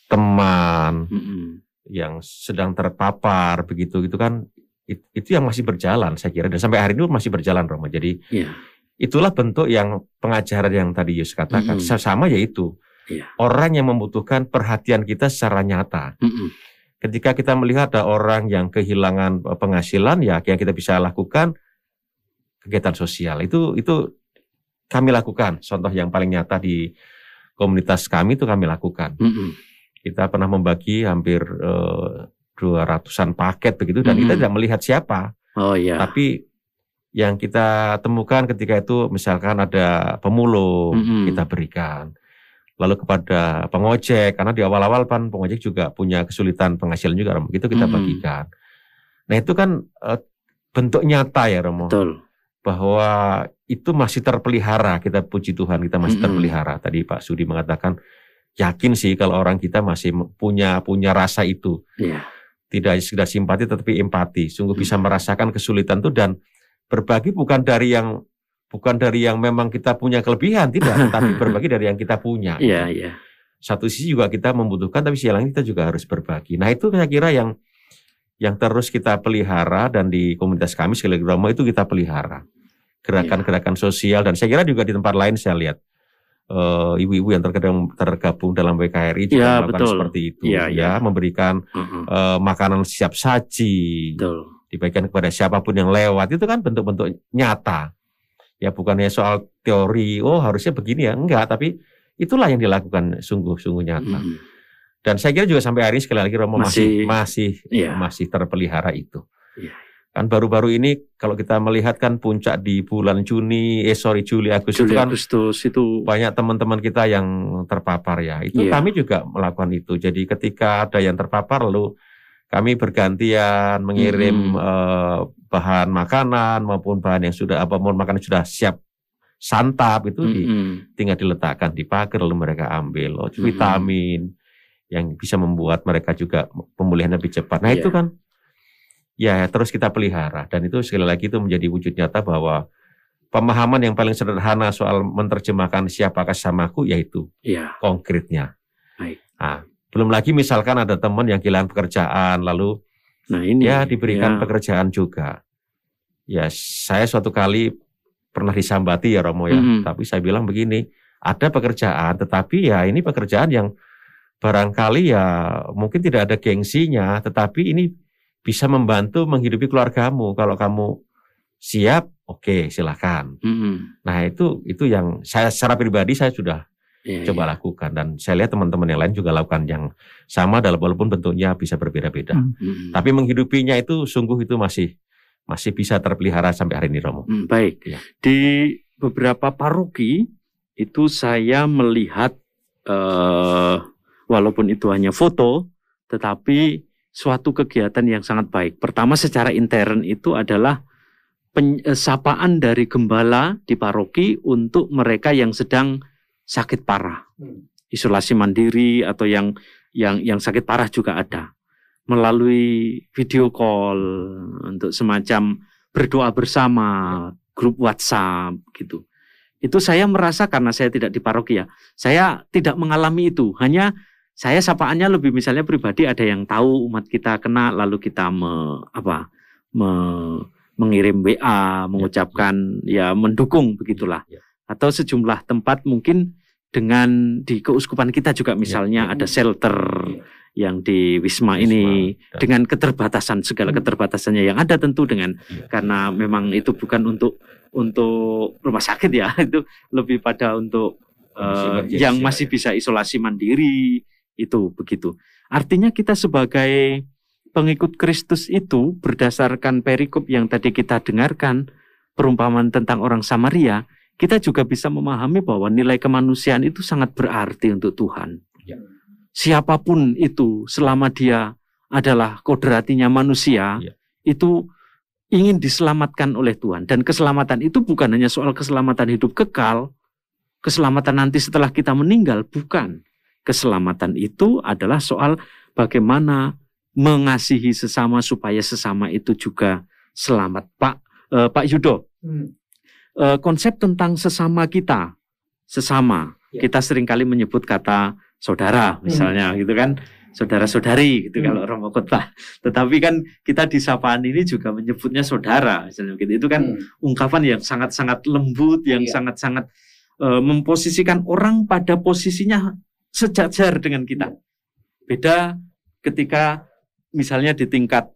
Speaker 2: teman mm -hmm. yang sedang terpapar begitu gitu kan it, itu yang masih berjalan saya kira dan sampai hari ini masih berjalan Romo. Jadi yeah. itulah bentuk yang pengajaran yang tadi Yus katakan mm -hmm. sama yaitu yeah. orang yang membutuhkan perhatian kita secara nyata. Mm -mm. Ketika kita melihat ada orang yang kehilangan eh, penghasilan, ya yang kita bisa lakukan kegiatan sosial itu itu kami lakukan. Contoh yang paling nyata di komunitas kami itu kami lakukan. Mm -mm. Kita pernah membagi hampir eh, dua ratusan paket begitu, dan mm -hmm. kita tidak melihat siapa. Oh iya. Yeah. Tapi yang kita temukan ketika itu misalkan ada pemulung mm -hmm. kita berikan lalu kepada pengojek karena di awal-awal kan pengojek juga punya kesulitan penghasilan juga Romo gitu kita hmm. bagikan nah itu kan e, bentuk nyata ya Romo Betul. bahwa itu masih terpelihara kita puji Tuhan kita masih hmm. terpelihara tadi Pak Sudi mengatakan yakin sih kalau orang kita masih punya punya rasa itu yeah. tidak sekedar simpati tetapi empati sungguh hmm. bisa merasakan kesulitan itu dan berbagi bukan dari yang bukan dari yang memang kita punya kelebihan tidak, tapi berbagi dari yang kita punya. Iya, yeah, gitu. iya. Yeah. Satu sisi juga kita membutuhkan, tapi sisi lain kita juga harus berbagi. Nah itu saya kira yang yang terus kita pelihara dan di komunitas kami Selegrama itu kita pelihara gerakan-gerakan iya. sosial dan saya kira juga di tempat lain saya lihat ibu eh, ibu-ibu yang terkadang tergabung dalam WKRI juga ya, melakukan betul. seperti itu ya, ya. ya memberikan mm-hmm. uh, makanan siap saji betul. dibagikan kepada siapapun yang lewat itu kan bentuk-bentuk nyata Ya bukannya soal teori, oh harusnya begini ya. Enggak, tapi itulah yang dilakukan sungguh-sungguh nyata. Hmm. Dan saya kira juga sampai hari ini sekali lagi Romo masih masih masih, iya. masih terpelihara itu. Iya. Kan baru-baru ini kalau kita melihat kan puncak di bulan Juni, eh sorry Juli Agustus Juli, itu kan Agustus itu banyak teman-teman kita yang terpapar ya. Itu yeah. kami juga melakukan itu. Jadi ketika ada yang terpapar lalu kami bergantian mengirim hmm. uh, bahan makanan maupun bahan yang sudah apa maupun makanan sudah siap santap itu mm-hmm. di, tinggal diletakkan di pagar lalu mereka ambil oh, mm-hmm. vitamin yang bisa membuat mereka juga pemulihan lebih cepat. Nah yeah. itu kan ya terus kita pelihara dan itu sekali lagi itu menjadi wujud nyata bahwa pemahaman yang paling sederhana soal menerjemahkan siapakah samaku yaitu yeah. konkretnya. Nah, belum lagi misalkan ada teman yang kehilangan pekerjaan lalu Nah ini ya diberikan ya. pekerjaan juga. Ya saya suatu kali pernah disambati ya Romo ya, mm -hmm. tapi saya bilang begini, ada pekerjaan, tetapi ya ini pekerjaan yang barangkali ya mungkin tidak ada gengsinya, tetapi ini bisa membantu menghidupi keluargamu. Kalau kamu siap, oke okay, silahkan. Mm -hmm. Nah itu itu yang saya secara pribadi saya sudah yeah, coba yeah. lakukan dan saya lihat teman-teman yang lain juga lakukan yang sama dalam walaupun bentuknya bisa berbeda-beda mm-hmm. tapi menghidupinya itu sungguh itu masih masih bisa terpelihara sampai hari ini
Speaker 1: Romo
Speaker 3: mm,
Speaker 2: baik
Speaker 1: ya. di beberapa paroki itu saya melihat uh, walaupun itu hanya foto tetapi suatu kegiatan yang sangat baik pertama secara intern itu adalah eh, sapaan dari gembala di paroki untuk mereka yang sedang sakit parah. Hmm. Isolasi mandiri atau yang yang yang sakit parah juga ada. Melalui video call untuk semacam berdoa bersama, grup WhatsApp gitu. Itu saya merasa karena saya tidak di paroki ya, saya tidak mengalami itu. Hanya saya sapaannya lebih misalnya pribadi ada yang tahu umat kita kena lalu kita me, apa me, mengirim WA, mengucapkan ya, ya mendukung begitulah. Ya, ya. Atau sejumlah tempat mungkin dengan di keuskupan kita juga ya, misalnya ya, ya. ada shelter ya. yang di Wisma, ini dan. Ya. dengan keterbatasan segala hmm. keterbatasannya yang ada tentu dengan ya. karena memang ya. itu bukan untuk untuk rumah sakit ya itu lebih pada untuk uh, yang masih ya. bisa isolasi mandiri itu begitu. Artinya kita sebagai pengikut Kristus itu berdasarkan perikop yang tadi kita dengarkan perumpamaan tentang orang Samaria kita juga bisa memahami bahwa nilai kemanusiaan itu sangat berarti untuk Tuhan. Ya. Siapapun itu, selama dia adalah kodratinya manusia, ya. itu ingin diselamatkan oleh Tuhan. Dan keselamatan itu bukan hanya soal keselamatan hidup kekal, keselamatan nanti setelah kita meninggal, bukan. Keselamatan itu adalah soal bagaimana mengasihi sesama supaya sesama itu juga selamat. Pak eh, Pak Yudo, hmm uh, konsep tentang sesama kita, sesama. Ya. Kita seringkali menyebut kata saudara hmm. misalnya hmm. gitu kan, saudara-saudari gitu hmm. kalau romo khotbah. Tetapi kan kita di sapaan ini juga menyebutnya saudara misalnya gitu. Itu kan hmm. ungkapan yang sangat-sangat lembut, yang iya. sangat-sangat ya. uh, memposisikan orang pada posisinya sejajar dengan kita. Iya. Beda ketika misalnya di tingkat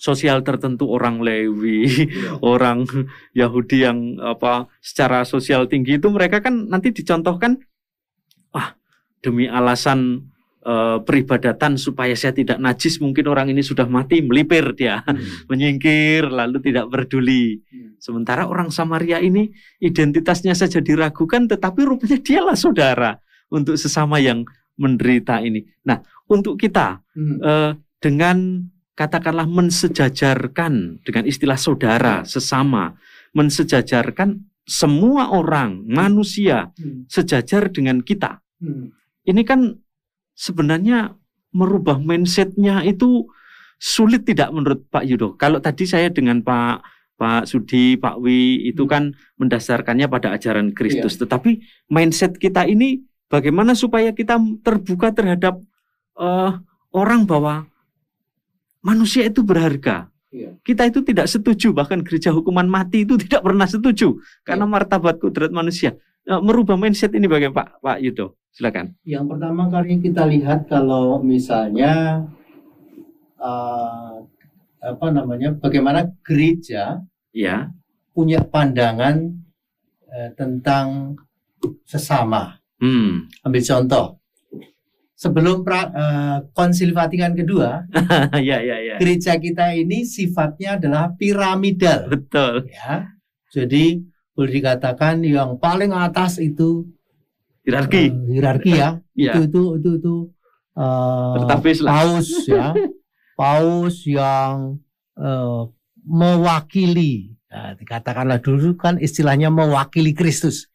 Speaker 1: sosial tertentu orang Lewi, yeah. orang Yahudi yang apa secara sosial tinggi itu mereka kan nanti dicontohkan wah demi alasan e, peribadatan supaya saya tidak najis mungkin orang ini sudah mati melipir dia mm. menyingkir lalu tidak peduli hmm. sementara orang Samaria ini identitasnya saja diragukan tetapi rupanya dialah saudara untuk sesama yang menderita ini. Nah, untuk kita mm. e, dengan katakanlah mensejajarkan dengan istilah saudara, sesama, mensejajarkan semua orang, manusia hmm. sejajar dengan kita. Hmm. Ini kan sebenarnya merubah mindsetnya itu sulit tidak menurut Pak Yudo? Kalau tadi saya dengan Pak Pak Sudi, Pak Wi itu hmm. kan mendasarkannya pada ajaran Kristus. Iya. Tetapi mindset kita ini bagaimana supaya kita terbuka terhadap uh, orang bahwa Manusia itu berharga. Iya. Kita itu tidak setuju bahkan gereja hukuman mati itu tidak pernah setuju karena martabatku iya. martabat kudrat manusia. Ya, merubah mindset ini bagaimana Pak Pak Yudo? Silakan.
Speaker 3: Yang pertama kali kita lihat kalau misalnya uh, apa namanya bagaimana gereja ya punya pandangan uh, tentang sesama. Hmm. Ambil contoh sebelum pra, uh, konsil Vatikan kedua, ya, ya, ya. gereja kita ini sifatnya adalah piramidal. Betul. Ya, jadi boleh dikatakan yang paling atas itu hierarki, uh, hierarki ya. ya. Itu itu itu itu uh, paus ya, paus yang uh, mewakili. Nah, dikatakanlah dulu kan istilahnya mewakili Kristus.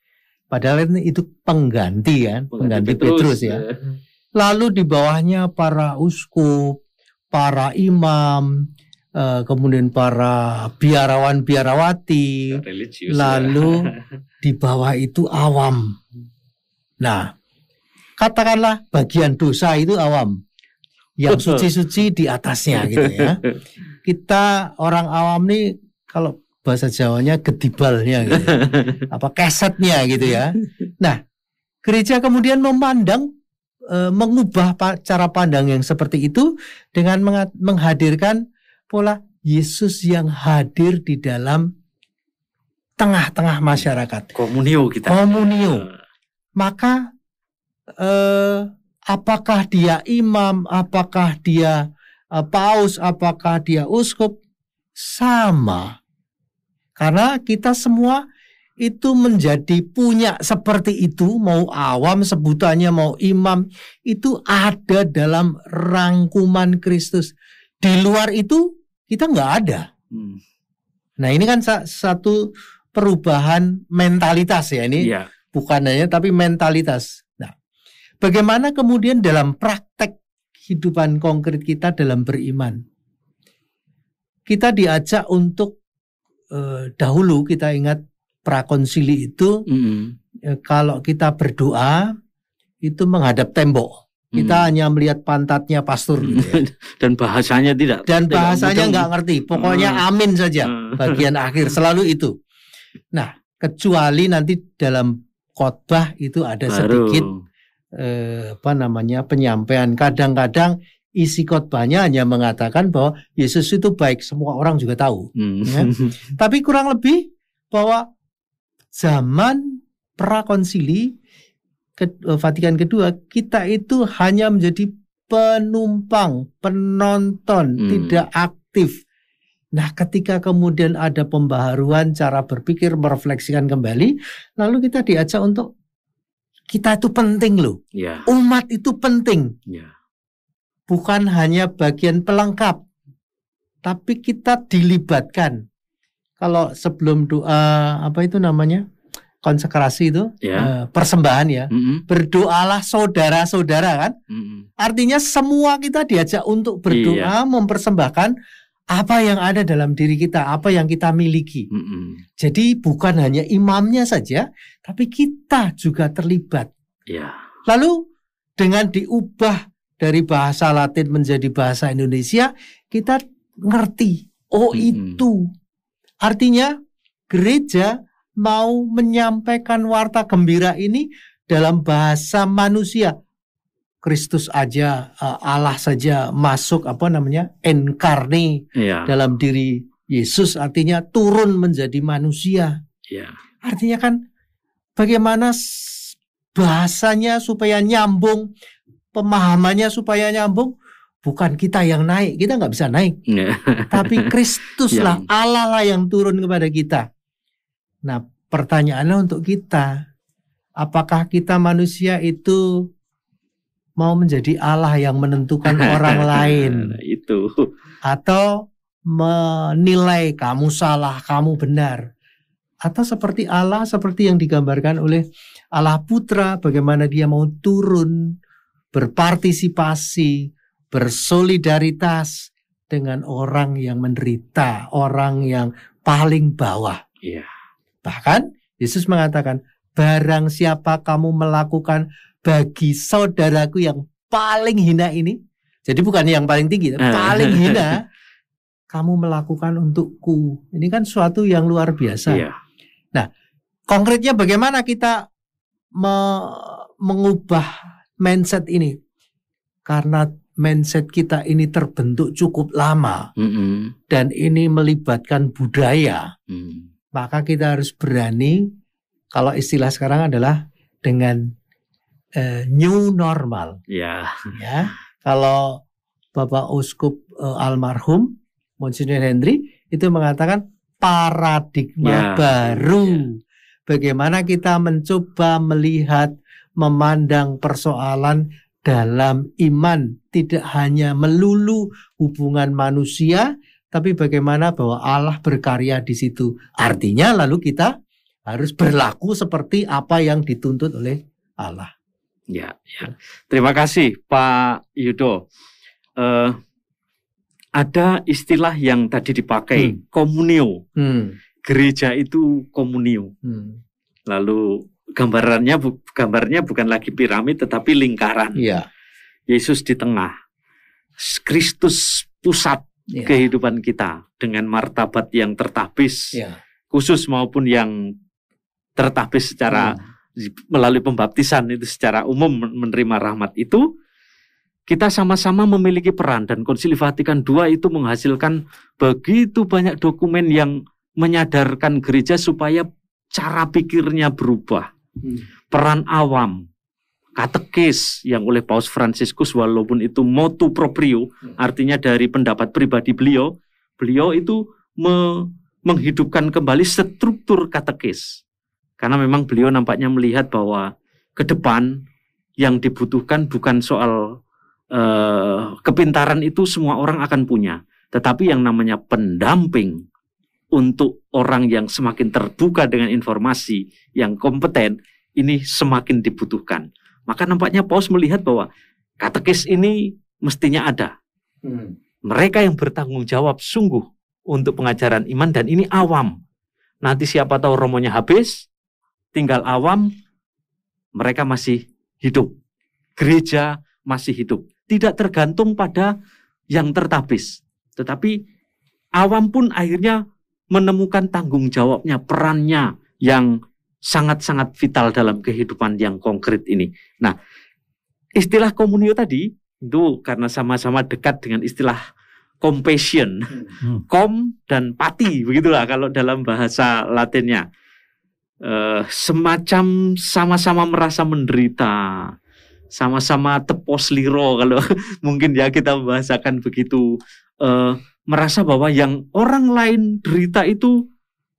Speaker 3: Padahal itu pengganti kan, pengganti, pengganti Petrus, Petrus ya. ya Lalu di bawahnya para uskup, para imam, eh, kemudian para biarawan-biarawati, ya. lalu ya. di bawah itu awam. Nah, katakanlah bagian dosa itu awam, yang suci-suci di atasnya gitu ya. Kita orang awam nih kalau bahasa Jawanya gedibalnya gitu, ya. apa kesetnya gitu ya. Nah, gereja kemudian memandang Eh, mengubah cara pandang yang seperti itu dengan menghadirkan pola Yesus yang hadir di dalam tengah-tengah masyarakat. Komunio kita. Komunio. Ah. Maka eh, apakah dia imam, apakah dia eh, paus, apakah dia uskup sama. Karena kita semua itu menjadi punya seperti itu mau awam sebutannya mau imam itu ada dalam rangkuman Kristus di luar itu kita nggak ada hmm. nah ini kan satu perubahan mentalitas ya ini yeah. bukan hanya tapi mentalitas nah bagaimana kemudian dalam praktek kehidupan konkret kita dalam beriman kita diajak untuk eh, dahulu kita ingat prakonsili itu mm-hmm. kalau kita berdoa itu menghadap tembok. Kita hmm. hanya melihat pantatnya pastor gitu ya.
Speaker 1: dan bahasanya tidak dan bahasanya nggak
Speaker 3: ngerti. Pokoknya hmm. amin saja ah. bagian akhir selalu itu. Nah, kecuali nanti dalam khotbah itu ada Baru. sedikit eh, apa namanya penyampaian. Kadang-kadang isi khotbahnya hanya mengatakan bahwa Yesus itu baik, semua orang juga tahu. Hmm. Ya. Tapi kurang lebih bahwa zaman prakonsili ke, eh, Vatikan kedua kita itu hanya menjadi penumpang, penonton, hmm. tidak aktif. Nah, ketika kemudian ada pembaharuan cara berpikir, merefleksikan kembali, lalu kita diajak untuk kita itu penting loh. Yeah. Umat itu penting. Yeah. Bukan hanya bagian pelengkap, tapi kita dilibatkan kalau sebelum doa apa itu namanya konsekrasi itu yeah. Ya. uh, persembahan ya mm -hmm. berdoalah saudara-saudara kan mm -hmm. artinya semua kita diajak untuk berdoa yeah. mempersembahkan apa yang ada dalam diri kita apa yang kita miliki mm -hmm. jadi bukan hanya imamnya saja tapi kita juga terlibat yeah. lalu dengan diubah dari bahasa Latin menjadi bahasa Indonesia kita ngerti oh mm -hmm. itu Artinya gereja mau menyampaikan warta gembira ini dalam bahasa manusia. Kristus aja, eh, Allah saja masuk apa namanya enkarni ya. dalam diri Yesus, artinya turun menjadi manusia. Ya. Artinya kan bagaimana bahasanya supaya nyambung, pemahamannya supaya nyambung, bukan kita yang naik, kita nggak bisa naik.
Speaker 1: Ya. Tapi Kristuslah
Speaker 3: Allah lah yang turun kepada kita. Nah, pertanyaannya untuk kita, apakah kita manusia itu mau menjadi Allah yang menentukan orang lain? Itu. Atau menilai kamu salah, kamu benar. Atau seperti Allah seperti yang digambarkan oleh Allah Putra bagaimana dia mau turun berpartisipasi bersolidaritas dengan orang yang menderita, orang yang paling bawah. Yeah. Bahkan Yesus mengatakan, barang siapa kamu melakukan bagi saudaraku yang paling hina ini, jadi bukan yang paling tinggi, uh. paling hina, kamu melakukan untukku. Ini kan suatu yang luar biasa. Yeah. Nah, konkretnya bagaimana kita me mengubah mindset ini? Karena mindset kita ini terbentuk cukup lama mm -hmm. dan ini melibatkan budaya, mm. maka kita harus berani kalau istilah sekarang adalah dengan uh, new normal. Yeah. Ya, kalau Bapak Uskup uh, almarhum Monsignor Henry itu mengatakan paradigma yeah. baru. Yeah. Bagaimana kita mencoba melihat memandang persoalan dalam iman tidak hanya melulu hubungan manusia tapi bagaimana bahwa Allah berkarya di situ. Artinya lalu kita harus berlaku seperti apa yang dituntut oleh Allah.
Speaker 1: Ya, ya. Terima kasih Pak Yudo. Uh, ada istilah yang tadi dipakai hmm. komunio. Hmm. Gereja itu komunio. Hmm. Lalu gambarannya bu, gambarnya bukan lagi piramid tetapi lingkaran. Ya. Yesus di tengah. Kristus pusat ya. kehidupan kita dengan martabat yang tertapis Ya. khusus maupun yang tertapis secara hmm. melalui pembaptisan itu secara umum menerima rahmat itu kita sama-sama memiliki peran dan Konsili Vatikan II itu menghasilkan begitu banyak dokumen yang menyadarkan gereja supaya cara pikirnya berubah Hmm. Peran awam, katekis yang oleh Paus Franciscus walaupun itu motu proprio, hmm. artinya dari pendapat pribadi beliau, beliau itu me menghidupkan kembali struktur katekis. Karena memang beliau nampaknya melihat bahwa ke depan yang dibutuhkan bukan soal eh, kepintaran itu semua orang akan punya, tetapi yang namanya pendamping untuk orang yang semakin terbuka dengan informasi yang kompeten ini semakin dibutuhkan. Maka nampaknya Paus melihat bahwa katekis ini mestinya ada. Hmm. Mereka yang bertanggung jawab sungguh untuk pengajaran iman dan ini awam. Nanti siapa tahu romonya habis, tinggal awam, mereka masih hidup. Gereja masih hidup. Tidak tergantung pada yang tertapis, Tetapi awam pun akhirnya menemukan tanggung jawabnya, perannya yang sangat-sangat vital dalam kehidupan yang konkret ini. Nah, istilah komunio tadi itu karena sama-sama dekat dengan istilah compassion, hmm. kom dan pati, begitulah kalau dalam bahasa Latinnya. Uh, semacam sama-sama merasa menderita, sama-sama tepos liro kalau mungkin ya kita membahasakan begitu. Uh, merasa bahwa yang orang lain derita itu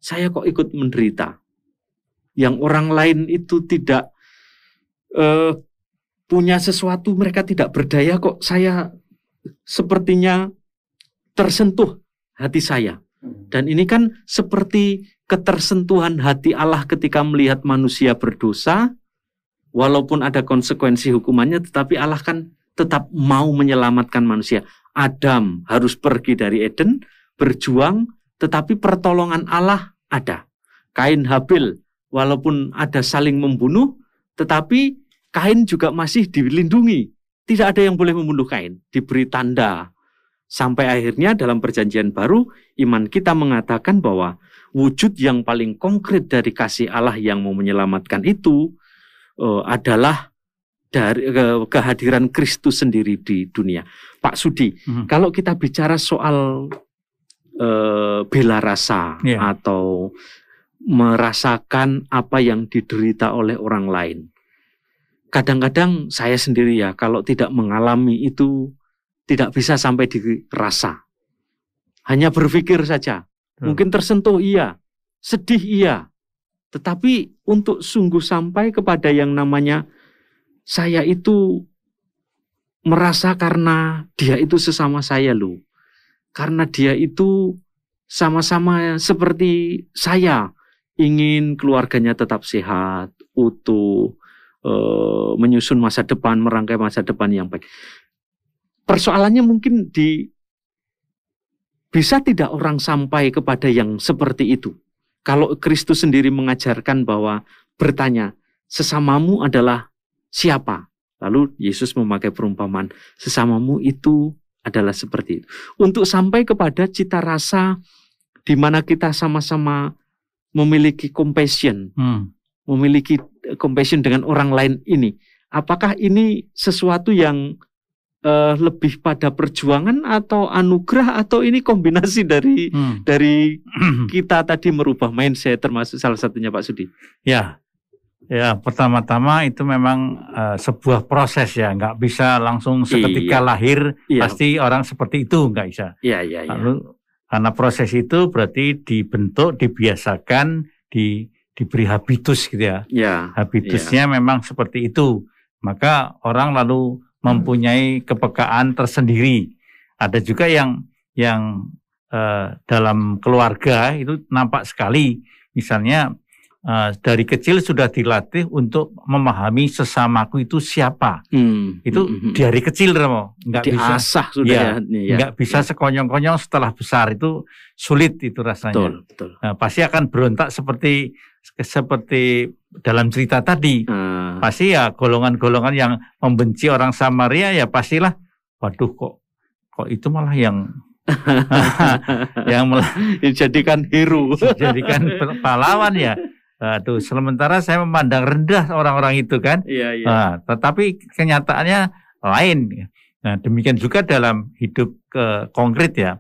Speaker 1: saya kok ikut menderita. Yang orang lain itu tidak uh, punya sesuatu, mereka tidak berdaya kok saya sepertinya tersentuh hati saya. Hmm. Dan ini kan seperti ketersentuhan hati Allah ketika melihat manusia berdosa, walaupun ada konsekuensi hukumannya, tetapi Allah kan tetap mau menyelamatkan manusia. Adam harus pergi dari Eden, berjuang, tetapi pertolongan Allah ada. Kain Habil, walaupun ada saling membunuh, tetapi Kain juga masih dilindungi. Tidak ada yang boleh membunuh Kain, diberi tanda. Sampai akhirnya dalam perjanjian baru, iman kita mengatakan bahwa wujud yang paling konkret dari kasih Allah yang mau menyelamatkan itu eh, adalah dari ke, kehadiran Kristus sendiri di dunia. Pak Sudi, hmm. kalau kita bicara soal e, bela rasa yeah. atau merasakan apa yang diderita oleh orang lain. Kadang-kadang saya sendiri ya kalau tidak mengalami itu tidak bisa sampai dirasa. Hanya berpikir saja. Hmm. Mungkin tersentuh iya, sedih iya. Tetapi untuk sungguh sampai kepada yang namanya saya itu merasa karena dia itu sesama saya loh. Karena dia itu sama-sama seperti saya ingin keluarganya tetap sehat, utuh, e, menyusun masa depan, merangkai masa depan yang baik. Persoalannya mungkin di bisa tidak orang sampai kepada yang seperti itu. Kalau Kristus sendiri mengajarkan bahwa bertanya sesamamu adalah siapa? Lalu Yesus memakai perumpamaan sesamamu itu adalah seperti itu. Untuk sampai kepada cita rasa di mana kita sama-sama memiliki compassion, hmm. memiliki eh, compassion dengan orang lain ini. Apakah ini sesuatu yang uh, lebih pada perjuangan atau anugerah atau ini kombinasi dari hmm. dari kita tadi merubah mindset termasuk salah satunya Pak Sudi.
Speaker 4: Ya, Ya, pertama-tama itu memang uh, sebuah proses ya, nggak bisa langsung seketika iya. lahir iya. pasti orang seperti itu nggak bisa. Iya, iya, iya. Lalu karena proses itu berarti dibentuk, dibiasakan, di diberi habitus gitu ya.
Speaker 1: Iya. Habitusnya
Speaker 4: iya. memang seperti itu. Maka orang lalu mempunyai kepekaan tersendiri. Ada juga yang yang uh, dalam keluarga itu nampak sekali, misalnya uh, dari kecil sudah dilatih untuk memahami sesamaku itu siapa. Hmm. Itu hmm. hmm, hmm. dari kecil Remo, nggak Diasah bisa sudah iya, ya, ya. nggak ya. bisa sekonyong-konyong setelah besar itu sulit itu rasanya. Betul, betul. Nah, pasti akan berontak seperti seperti dalam cerita tadi. Hmm. Pasti ya golongan-golongan yang membenci orang Samaria ya pastilah waduh kok kok itu malah yang yang dijadikan hero, dijadikan pahlawan ya. Aduh, sementara saya memandang rendah orang-orang itu kan. Iya, iya. Nah, tetapi kenyataannya lain. Nah, demikian juga dalam hidup ke konkret ya.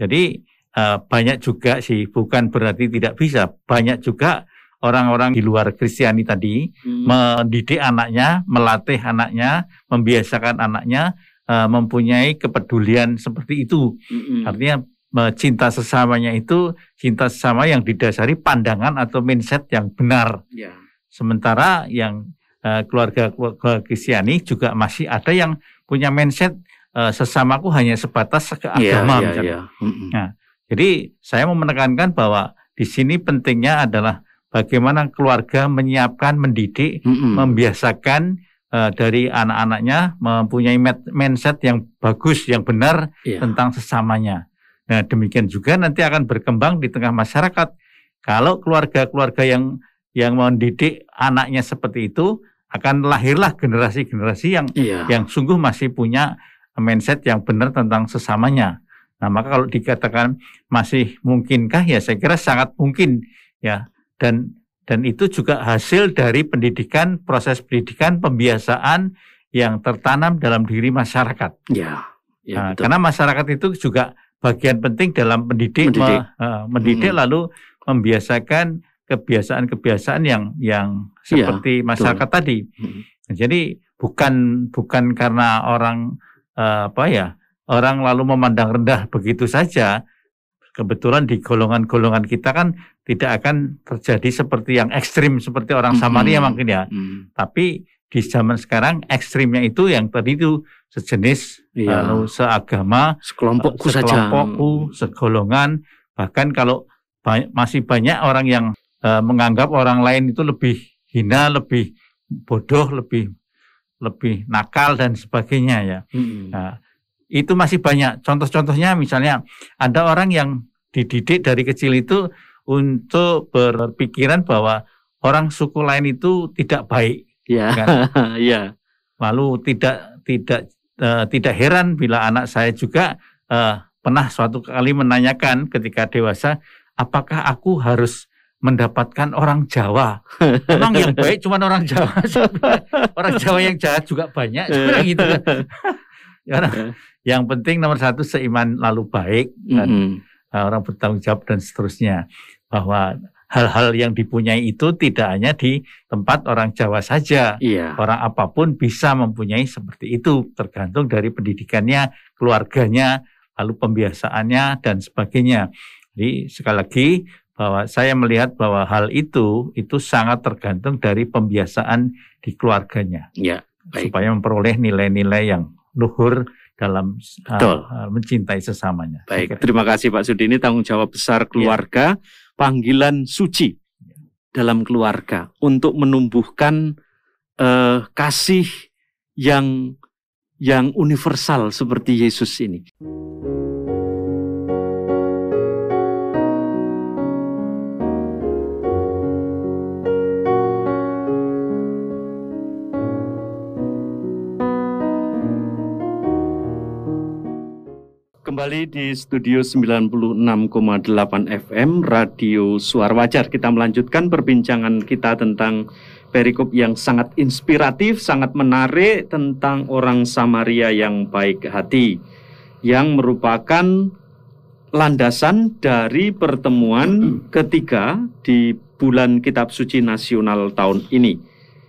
Speaker 4: Jadi uh, banyak juga sih, bukan berarti tidak bisa. Banyak juga orang-orang di luar Kristiani tadi hmm. mendidik anaknya, melatih anaknya, membiasakan anaknya eh, mempunyai kepedulian seperti itu. Hmm. Artinya cinta sesamanya itu cinta sesama yang didasari pandangan atau mindset yang benar. Ya. Sementara yang uh, keluarga Kristiani juga masih ada yang punya mindset uh, sesamaku hanya sebatas keagamaan. Ya, ya, ya. Nah, jadi saya mau menekankan bahwa di sini pentingnya adalah bagaimana keluarga menyiapkan, mendidik, mm membiasakan uh, dari anak-anaknya mempunyai mindset yang bagus, yang benar ya. tentang sesamanya Nah, demikian juga nanti akan berkembang di tengah masyarakat. Kalau keluarga-keluarga yang yang mendidik anaknya seperti itu, akan lahirlah generasi-generasi yang iya. yang sungguh masih punya mindset yang benar tentang sesamanya. Nah, maka kalau dikatakan masih mungkinkah ya saya kira sangat mungkin ya. Dan dan itu juga hasil dari pendidikan, proses pendidikan, pembiasaan yang tertanam dalam diri masyarakat. Ya. ya nah, Karena masyarakat itu juga bagian penting dalam mendidik mendidik, me, uh, mendidik hmm. lalu membiasakan kebiasaan-kebiasaan yang yang iya, seperti ya, masyarakat betul. tadi. Hmm. Jadi bukan bukan karena orang uh, apa ya orang lalu memandang rendah begitu saja. Kebetulan di golongan-golongan kita kan tidak akan terjadi seperti yang ekstrim seperti orang Samaria hmm. mungkin ya. Hmm. Tapi di zaman sekarang ekstrimnya itu yang tadi itu sejenis iya. lalu seagama sekelompokku saja hmm. segolongan bahkan kalau ba masih banyak orang yang uh, menganggap orang lain itu lebih hina lebih bodoh lebih lebih nakal dan sebagainya ya hmm. nah, itu masih banyak contoh-contohnya misalnya ada orang yang dididik dari kecil itu untuk berpikiran bahwa orang suku lain itu tidak baik
Speaker 1: Iya. iya. Kan?
Speaker 4: Iya. Lalu tidak tidak uh, tidak heran bila anak saya juga uh, pernah suatu kali menanyakan ketika dewasa, apakah aku harus mendapatkan orang Jawa. Emang yang baik cuma orang Jawa. orang Jawa yang jahat juga banyak. Sebenarnya gitu kan. Ya, nah, yang penting nomor satu seiman lalu baik dan mm -hmm. Eh, orang bertanggung jawab dan seterusnya. Bahwa hal-hal yang dipunyai itu tidak hanya di tempat orang Jawa saja. Iya. Orang apapun bisa mempunyai seperti itu tergantung dari pendidikannya, keluarganya, lalu pembiasaannya dan sebagainya. Jadi sekali lagi bahwa saya melihat bahwa hal itu itu sangat tergantung dari pembiasaan di keluarganya. Iya. Baik. Supaya memperoleh nilai-nilai yang luhur dalam Betul. Uh, mencintai sesamanya.
Speaker 1: Baik, terima kasih Pak Sudini tanggung jawab besar iya. keluarga. Ya panggilan suci dalam keluarga untuk menumbuhkan eh, kasih yang yang universal seperti Yesus ini. Kembali di studio 96,8 FM Radio Suar Wajar kita melanjutkan perbincangan kita tentang perikop yang sangat inspiratif, sangat menarik tentang orang Samaria yang baik hati yang merupakan landasan dari pertemuan ketiga di bulan Kitab Suci Nasional tahun ini.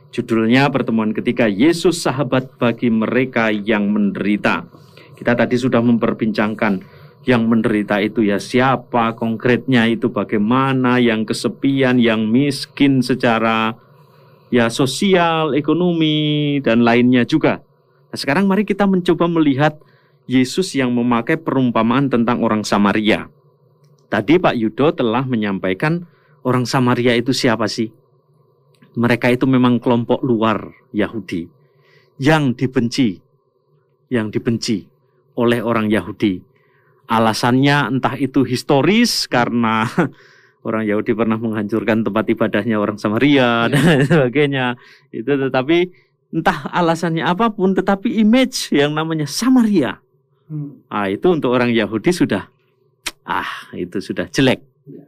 Speaker 1: Judulnya pertemuan ketiga Yesus sahabat bagi mereka yang menderita. Kita tadi sudah memperbincangkan yang menderita itu ya siapa konkretnya itu bagaimana yang kesepian yang miskin secara ya sosial ekonomi dan lainnya juga nah sekarang mari kita mencoba melihat Yesus yang memakai perumpamaan tentang orang Samaria tadi Pak Yudo telah menyampaikan orang Samaria itu siapa sih mereka itu memang kelompok luar Yahudi yang dibenci yang dibenci oleh orang Yahudi. Alasannya entah itu historis karena orang Yahudi pernah menghancurkan tempat ibadahnya orang Samaria iya. dan sebagainya. Itu tetapi entah alasannya apapun tetapi image yang namanya Samaria. Hmm. Ah itu untuk orang Yahudi sudah ah itu sudah jelek. Iya.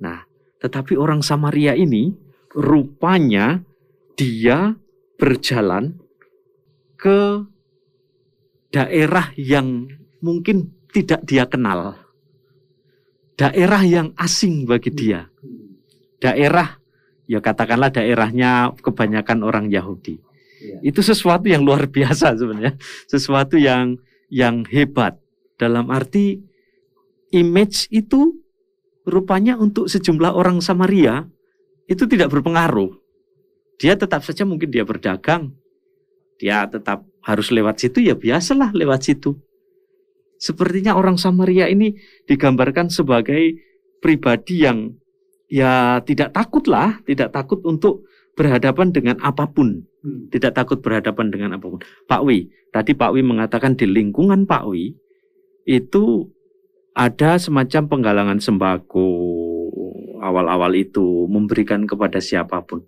Speaker 1: Nah, tetapi orang Samaria ini rupanya dia berjalan ke daerah yang mungkin tidak dia kenal, daerah yang asing bagi dia, daerah ya katakanlah daerahnya kebanyakan orang Yahudi. Iya. Itu sesuatu yang luar biasa sebenarnya, sesuatu yang yang hebat dalam arti image itu rupanya untuk sejumlah orang Samaria itu tidak berpengaruh. Dia tetap saja mungkin dia berdagang, dia tetap harus lewat situ ya biasalah lewat situ. Sepertinya orang Samaria ini digambarkan sebagai pribadi yang ya tidak takut lah, tidak takut untuk berhadapan dengan apapun, hmm. tidak takut berhadapan dengan apapun. Pak Wi, tadi Pak Wi mengatakan di lingkungan Pak Wi itu ada semacam penggalangan sembako awal-awal itu memberikan kepada siapapun.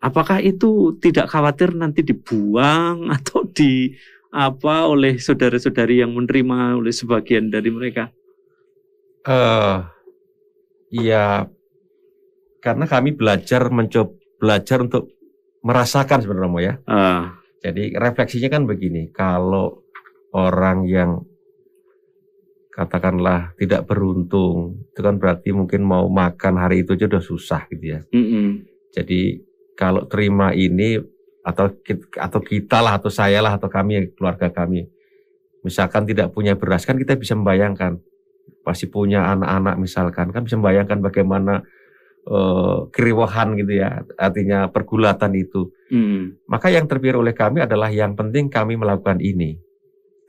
Speaker 1: Apakah itu tidak khawatir nanti dibuang atau di apa oleh saudara-saudari yang menerima oleh sebagian dari mereka?
Speaker 2: Uh, ya karena kami belajar mencoba belajar untuk merasakan sebenarnya Romo ya. Uh. Jadi refleksinya kan begini, kalau orang yang katakanlah tidak beruntung, itu kan berarti mungkin mau makan hari itu aja udah susah gitu ya. Mm -mm. Jadi kalau terima ini atau kita, atau kita lah atau saya lah atau kami keluarga kami misalkan tidak punya beras kan kita bisa membayangkan pasti punya anak-anak misalkan kan bisa membayangkan bagaimana uh, keriwahan gitu ya artinya pergulatan itu hmm. maka yang terpikir oleh kami adalah yang penting kami melakukan ini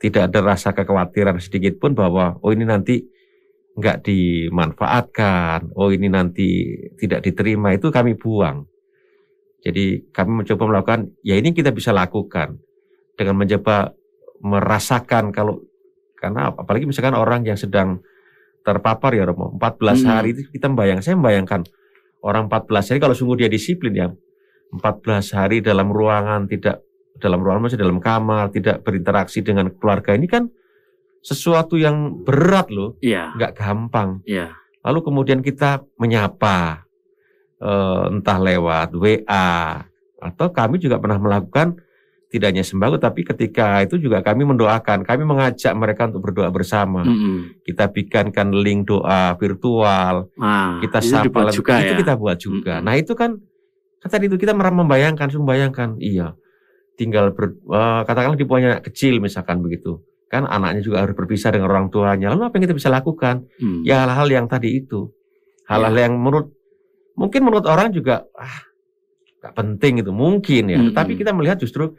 Speaker 2: tidak ada rasa kekhawatiran sedikit pun bahwa oh ini nanti nggak dimanfaatkan oh ini nanti tidak diterima itu kami buang jadi kami mencoba melakukan, ya ini kita bisa lakukan dengan mencoba merasakan kalau karena apalagi misalkan orang yang sedang terpapar ya Romo, 14 hmm. hari itu kita membayangkan, saya membayangkan orang 14 hari kalau sungguh dia disiplin ya, 14 hari dalam ruangan tidak dalam ruangan masih dalam kamar tidak berinteraksi dengan keluarga ini kan sesuatu yang berat loh, iya. nggak yeah. gampang. Ya. Lalu kemudian kita menyapa, Eh, entah lewat WA atau kami juga pernah melakukan tidak hanya sembako tapi ketika itu juga kami mendoakan kami mengajak mereka untuk berdoa bersama mm -hmm. kita bikinkan link doa virtual ah, kita sapa juga itu ya? kita buat juga mm -hmm. nah itu kan kata itu kita membayangkan membayangkan iya tinggal ber, uh, katakanlah di punya kecil misalkan begitu kan anaknya juga harus berpisah dengan orang tuanya lalu apa yang kita bisa lakukan mm. ya hal-hal yang tadi itu hal-hal yeah. yang menurut mungkin menurut orang juga ah gak penting itu mungkin ya. Mm-hmm. Tapi kita melihat justru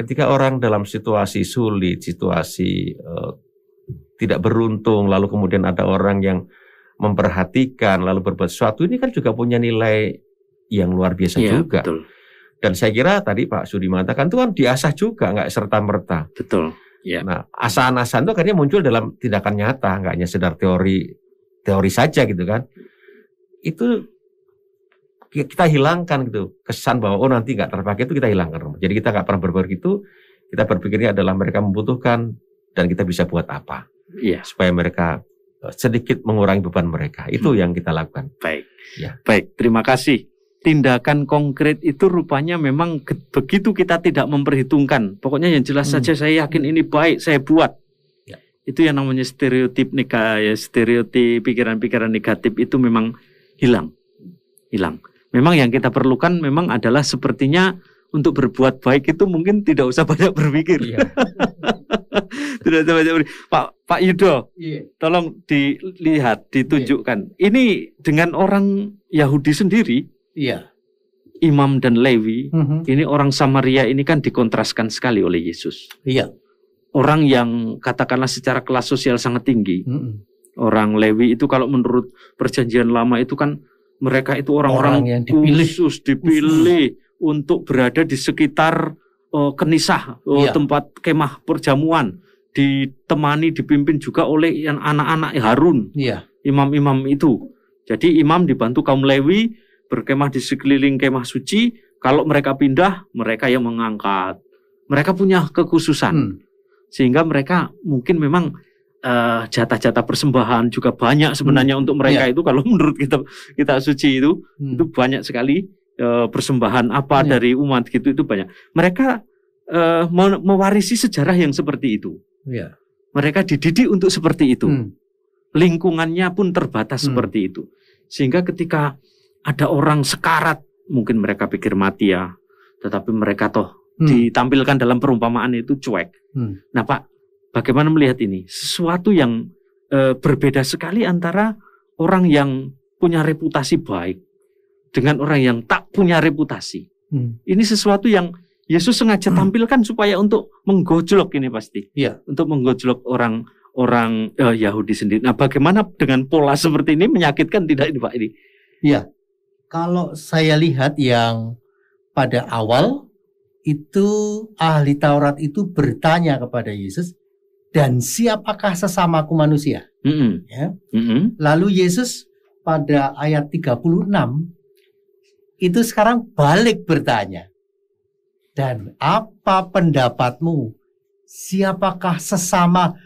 Speaker 2: ketika orang dalam situasi sulit, situasi uh, tidak beruntung, lalu kemudian ada orang yang memperhatikan, lalu berbuat sesuatu ini kan juga punya nilai yang luar biasa ya, juga. Betul. Dan saya kira tadi Pak Sudi mengatakan itu kan diasah juga, nggak serta merta. Betul. Ya. Nah, asahan-asahan itu akhirnya muncul dalam tindakan nyata, nggak hanya sedar teori teori saja gitu kan. Itu kita hilangkan gitu kesan bahwa oh nanti nggak terpakai itu kita hilangkan. Jadi kita nggak pernah berpikir itu. Kita berpikirnya adalah mereka membutuhkan dan kita bisa buat apa
Speaker 1: iya. supaya mereka eh, sedikit mengurangi beban mereka. Itu hmm. yang kita lakukan. Baik. Ya. Baik, terima kasih. Tindakan konkret itu rupanya memang begitu kita tidak memperhitungkan. Pokoknya yang jelas hmm. saja saya yakin ini baik, saya buat. Ya. Itu yang namanya stereotip negatif, ya, stereotip pikiran-pikiran negatif itu memang hilang. Hilang memang yang kita perlukan memang adalah sepertinya untuk berbuat baik itu mungkin tidak usah banyak berpikir. Iya. tidak usah banyak berpikir. Pak Pak Yudo, iya. tolong dilihat, iya. ditunjukkan. Iya. Ini dengan orang Yahudi sendiri, iya. Imam dan Lewi, mm-hmm. ini orang Samaria ini kan dikontraskan sekali oleh Yesus. Iya. Orang yang katakanlah secara kelas sosial sangat tinggi. Mm-hmm. Orang Lewi itu kalau menurut perjanjian lama itu kan mereka itu orang-orang yang dipilih. khusus dipilih khusus. untuk berada di sekitar uh, kenisah uh, iya. tempat kemah perjamuan ditemani dipimpin juga oleh yang anak-anak Harun iya. imam-imam itu jadi imam dibantu kaum Lewi berkemah di sekeliling kemah suci kalau mereka pindah mereka yang mengangkat mereka punya kekhususan hmm. sehingga mereka mungkin memang uh, jatah-jatah persembahan juga banyak sebenarnya hmm. untuk mereka yeah. itu kalau menurut kita kita suci itu hmm. itu banyak sekali uh, persembahan apa yeah. dari umat gitu itu banyak. Mereka uh, mewarisi sejarah yang seperti itu. Yeah. Mereka dididik untuk seperti itu. Hmm. Lingkungannya pun terbatas hmm. seperti itu. Sehingga ketika ada orang sekarat mungkin mereka pikir mati ya, tetapi mereka toh hmm. ditampilkan dalam perumpamaan itu cuek. Hmm. Nah, Pak, Bagaimana melihat ini? Sesuatu yang e, berbeda sekali antara orang yang punya reputasi baik dengan orang yang tak punya reputasi. Hmm. Ini sesuatu yang Yesus sengaja hmm. tampilkan supaya untuk menggojlok ini pasti. Iya. Untuk menggojlok orang orang uh, Yahudi sendiri. Nah, bagaimana dengan pola seperti ini menyakitkan tidak ini Pak ini?
Speaker 3: Ya, Kalau saya lihat yang pada awal itu ahli Taurat itu bertanya kepada Yesus, dan siapakah sesamaku manusia? Mm -hmm. ya. mm -hmm. Lalu Yesus pada ayat 36 itu sekarang balik bertanya. Dan apa pendapatmu? Siapakah sesama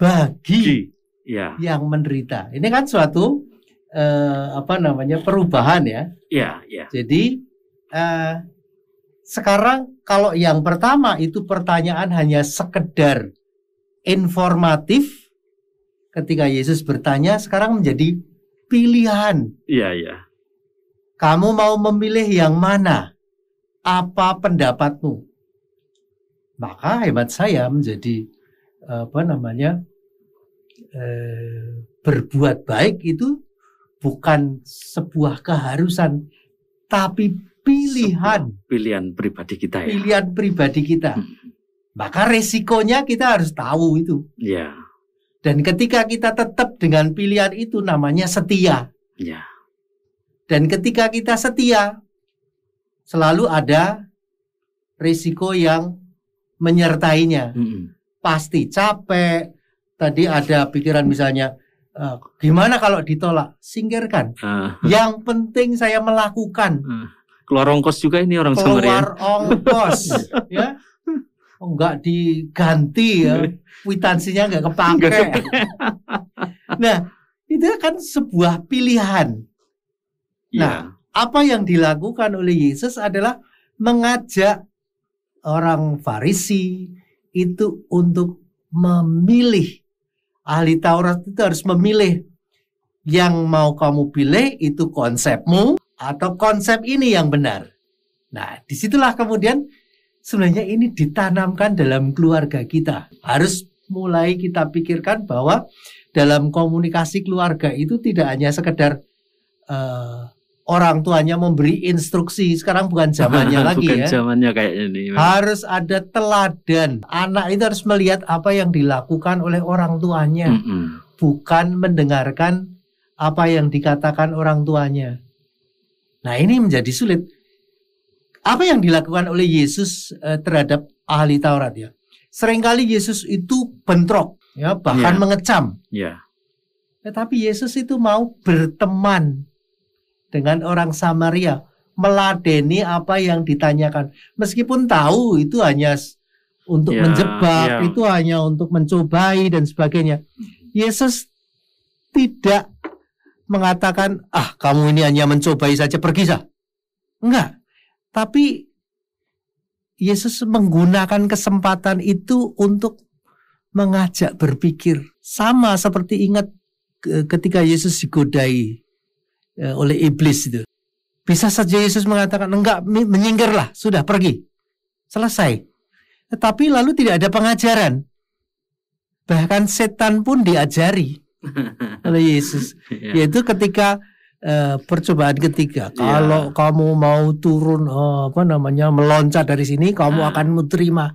Speaker 3: bagi yeah. yang menderita? Ini kan suatu uh, apa namanya perubahan ya. Yeah, yeah. Jadi uh, sekarang kalau yang pertama itu pertanyaan hanya sekedar informatif ketika Yesus bertanya sekarang menjadi pilihan. Iya, iya. Kamu mau memilih yang mana? Apa pendapatmu? Maka hebat saya menjadi apa namanya? Eh, berbuat baik itu bukan sebuah keharusan tapi pilihan sebuah pilihan pribadi kita ya. Pilihan pribadi kita. Hmm maka resikonya kita harus tahu itu. Ya. Dan ketika kita tetap dengan pilihan itu namanya setia. Ya. Dan ketika kita setia, selalu ada risiko yang menyertainya. Mm -hmm. Pasti capek. Tadi ada pikiran misalnya, uh, gimana kalau ditolak? Singkirkan. Uh. Yang penting saya melakukan. Uh.
Speaker 1: Keluar ongkos juga ini orang Keluar ya. Keluar ongkos,
Speaker 3: ya. Oh, nggak diganti ya iya. kwitansinya nggak kepake. nah itu kan sebuah pilihan yeah. nah apa yang dilakukan oleh Yesus adalah mengajak orang Farisi itu untuk memilih ahli Taurat itu harus memilih yang mau kamu pilih itu konsepmu atau konsep ini yang benar. Nah, disitulah kemudian sebenarnya ini ditanamkan dalam keluarga kita. Harus mulai kita pikirkan bahwa dalam komunikasi keluarga itu tidak hanya sekedar uh, orang tuanya memberi instruksi. Sekarang bukan zamannya lagi bukan ya. zamannya
Speaker 1: kayaknya ini. Harus
Speaker 3: ada teladan. Anak itu harus melihat apa yang dilakukan oleh orang tuanya, mm mm bukan mendengarkan apa yang dikatakan orang tuanya. Nah, ini menjadi sulit. Apa yang dilakukan oleh Yesus uh, terhadap ahli Taurat ya? Seringkali Yesus itu bentrok, ya bahkan yeah. mengecam. Yeah. Tetapi Yesus itu mau berteman dengan orang Samaria, meladeni apa yang ditanyakan. Meskipun tahu itu hanya untuk yeah, menjebak, yeah. itu hanya untuk mencobai dan sebagainya. Yesus tidak mengatakan, "Ah, kamu ini hanya mencobai saja, pergi sah." Enggak. Tapi Yesus menggunakan kesempatan itu untuk mengajak berpikir. Sama seperti ingat ketika Yesus digodai eh, oleh iblis itu. Bisa saja Yesus mengatakan, enggak, menyingkirlah, sudah pergi. Selesai. Tetapi lalu tidak ada pengajaran. Bahkan setan pun diajari oleh Yesus. Iya. Yaitu ketika Eh, percobaan ketiga. Yeah. Kalau kamu mau turun eh, apa namanya meloncat dari sini, kamu ah. akan menerima.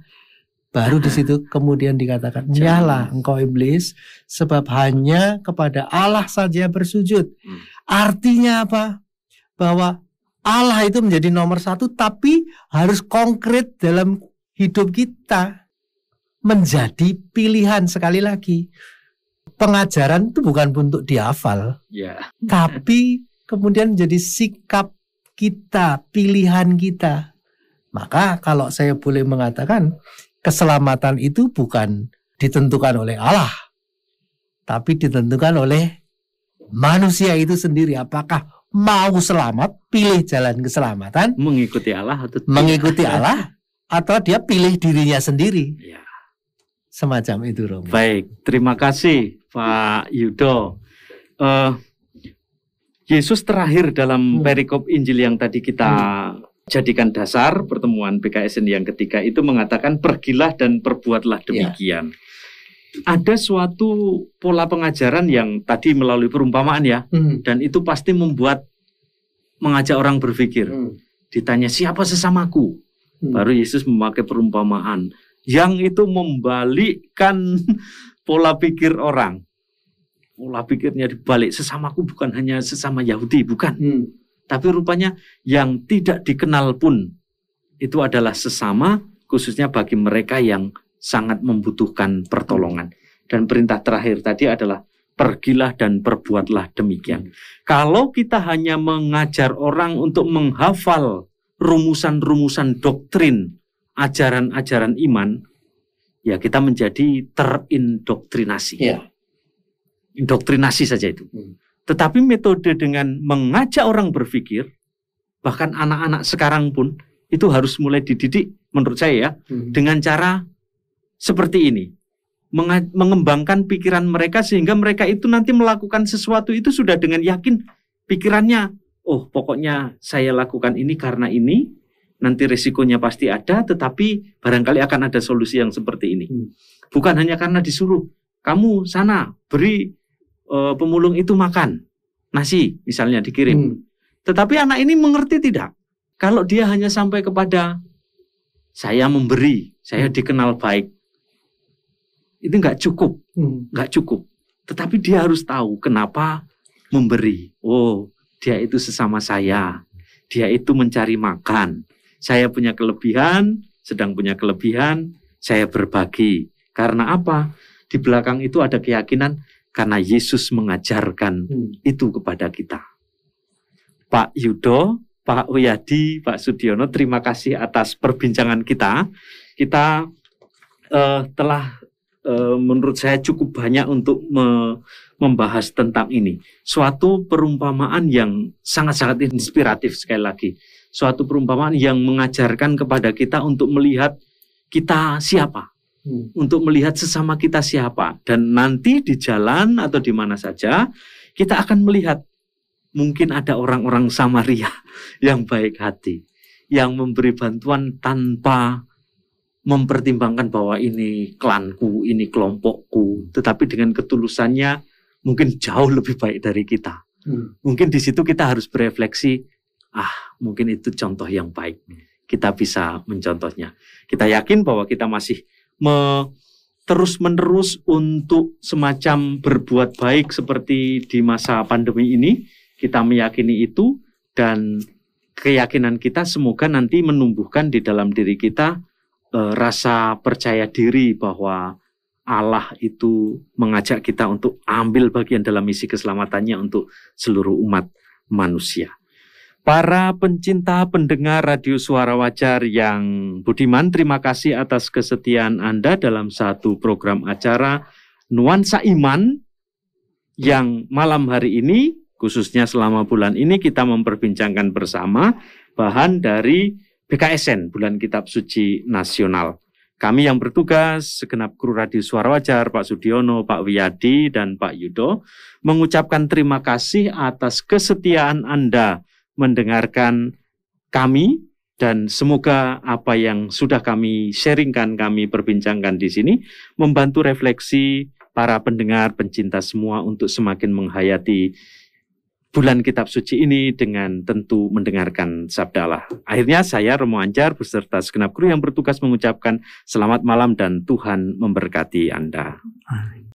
Speaker 3: Baru ah. di situ kemudian dikatakan, "Nyala engkau iblis, sebab hanya kepada Allah saja bersujud." Hmm. Artinya apa? Bahwa Allah itu menjadi nomor satu, tapi harus konkret dalam hidup kita menjadi pilihan sekali lagi pengajaran itu bukan untuk dihafal, yeah. tapi kemudian menjadi sikap kita, pilihan kita. Maka kalau saya boleh mengatakan, keselamatan itu bukan ditentukan oleh Allah, tapi ditentukan oleh manusia itu sendiri. Apakah mau selamat, pilih jalan keselamatan, mengikuti Allah atau tidak. mengikuti Allah, atau dia pilih dirinya sendiri. Ya semacam itu Romo.
Speaker 1: Baik, terima kasih Pak Yudo. Uh, Yesus terakhir dalam hmm. perikop Injil yang tadi kita hmm. jadikan dasar pertemuan PKSN yang ketiga itu mengatakan pergilah dan perbuatlah ya. demikian. Ya. Ada suatu pola pengajaran yang tadi melalui perumpamaan ya, hmm. dan itu pasti membuat mengajak orang berpikir. Hmm. Ditanya siapa sesamaku, hmm. baru Yesus memakai perumpamaan yang itu membalikkan pola pikir orang. Pola pikirnya dibalik. Sesamaku bukan hanya sesama Yahudi, bukan. Hmm. Tapi rupanya yang tidak dikenal pun itu adalah sesama, khususnya bagi mereka yang sangat membutuhkan pertolongan. Dan perintah terakhir tadi adalah pergilah dan perbuatlah demikian. Hmm. Kalau kita hanya mengajar orang untuk menghafal rumusan-rumusan doktrin, ajaran-ajaran iman, ya kita menjadi terindoktrinasi. Ya. Indoktrinasi saja itu. Hmm. Tetapi metode dengan mengajak orang berpikir, bahkan anak-anak sekarang pun itu harus mulai dididik menurut saya ya, hmm. dengan cara seperti ini. Mengembangkan pikiran mereka sehingga mereka itu nanti melakukan sesuatu itu sudah dengan yakin pikirannya, oh pokoknya saya lakukan ini karena ini, nanti risikonya pasti ada, tetapi barangkali akan ada solusi yang seperti ini. Hmm. Bukan hanya karena disuruh, kamu sana beri e, pemulung itu makan nasi misalnya dikirim. Hmm. Tetapi anak ini mengerti tidak? Kalau dia hanya sampai kepada saya memberi, saya hmm. dikenal baik, itu nggak cukup, hmm. nggak hmm. cukup. Tetapi dia harus tahu kenapa memberi. Oh, dia itu sesama saya, dia itu mencari makan, saya punya kelebihan, sedang punya kelebihan, saya berbagi. Karena apa? Di belakang itu ada keyakinan karena Yesus mengajarkan hmm. itu kepada kita. Pak Yudo, Pak Uyadi, Pak Sudiono, terima kasih atas perbincangan kita. Kita uh, telah uh, menurut saya cukup banyak untuk me membahas tentang ini. Suatu perumpamaan yang sangat-sangat inspiratif sekali lagi suatu perumpamaan yang mengajarkan kepada kita untuk melihat kita siapa, hmm. untuk melihat sesama kita siapa, dan nanti di jalan atau di mana saja kita akan melihat mungkin ada orang-orang Samaria yang baik hati, yang memberi bantuan tanpa mempertimbangkan bahwa ini klanku, ini kelompokku, tetapi dengan ketulusannya mungkin jauh lebih baik dari kita. Hmm. Mungkin di situ kita harus berefleksi, ah mungkin itu contoh yang baik. Hmm. Kita bisa mencontohnya. Kita yakin bahwa kita masih me terus-menerus untuk semacam berbuat baik seperti di masa pandemi ini. Kita meyakini itu dan keyakinan kita semoga nanti menumbuhkan di dalam diri kita e, rasa percaya diri bahwa Allah itu mengajak kita untuk ambil bagian dalam misi keselamatannya untuk seluruh umat manusia. Para pencinta pendengar radio suara wajar yang budiman, terima kasih atas kesetiaan Anda dalam satu program acara Nuansa Iman yang malam hari ini, khususnya selama bulan ini kita memperbincangkan bersama bahan dari BKSN, Bulan Kitab Suci Nasional. Kami yang bertugas, segenap kru Radio Suara Wajar, Pak Sudiono, Pak Wiyadi, dan Pak Yudo, mengucapkan terima kasih atas kesetiaan Anda mendengarkan kami dan semoga apa yang sudah kami sharingkan, kami perbincangkan di sini membantu refleksi para pendengar pencinta semua untuk semakin menghayati bulan kitab suci ini dengan tentu mendengarkan sabda Allah. Akhirnya saya Romo Anjar beserta segenap kru yang bertugas mengucapkan selamat malam dan Tuhan memberkati Anda. Amin.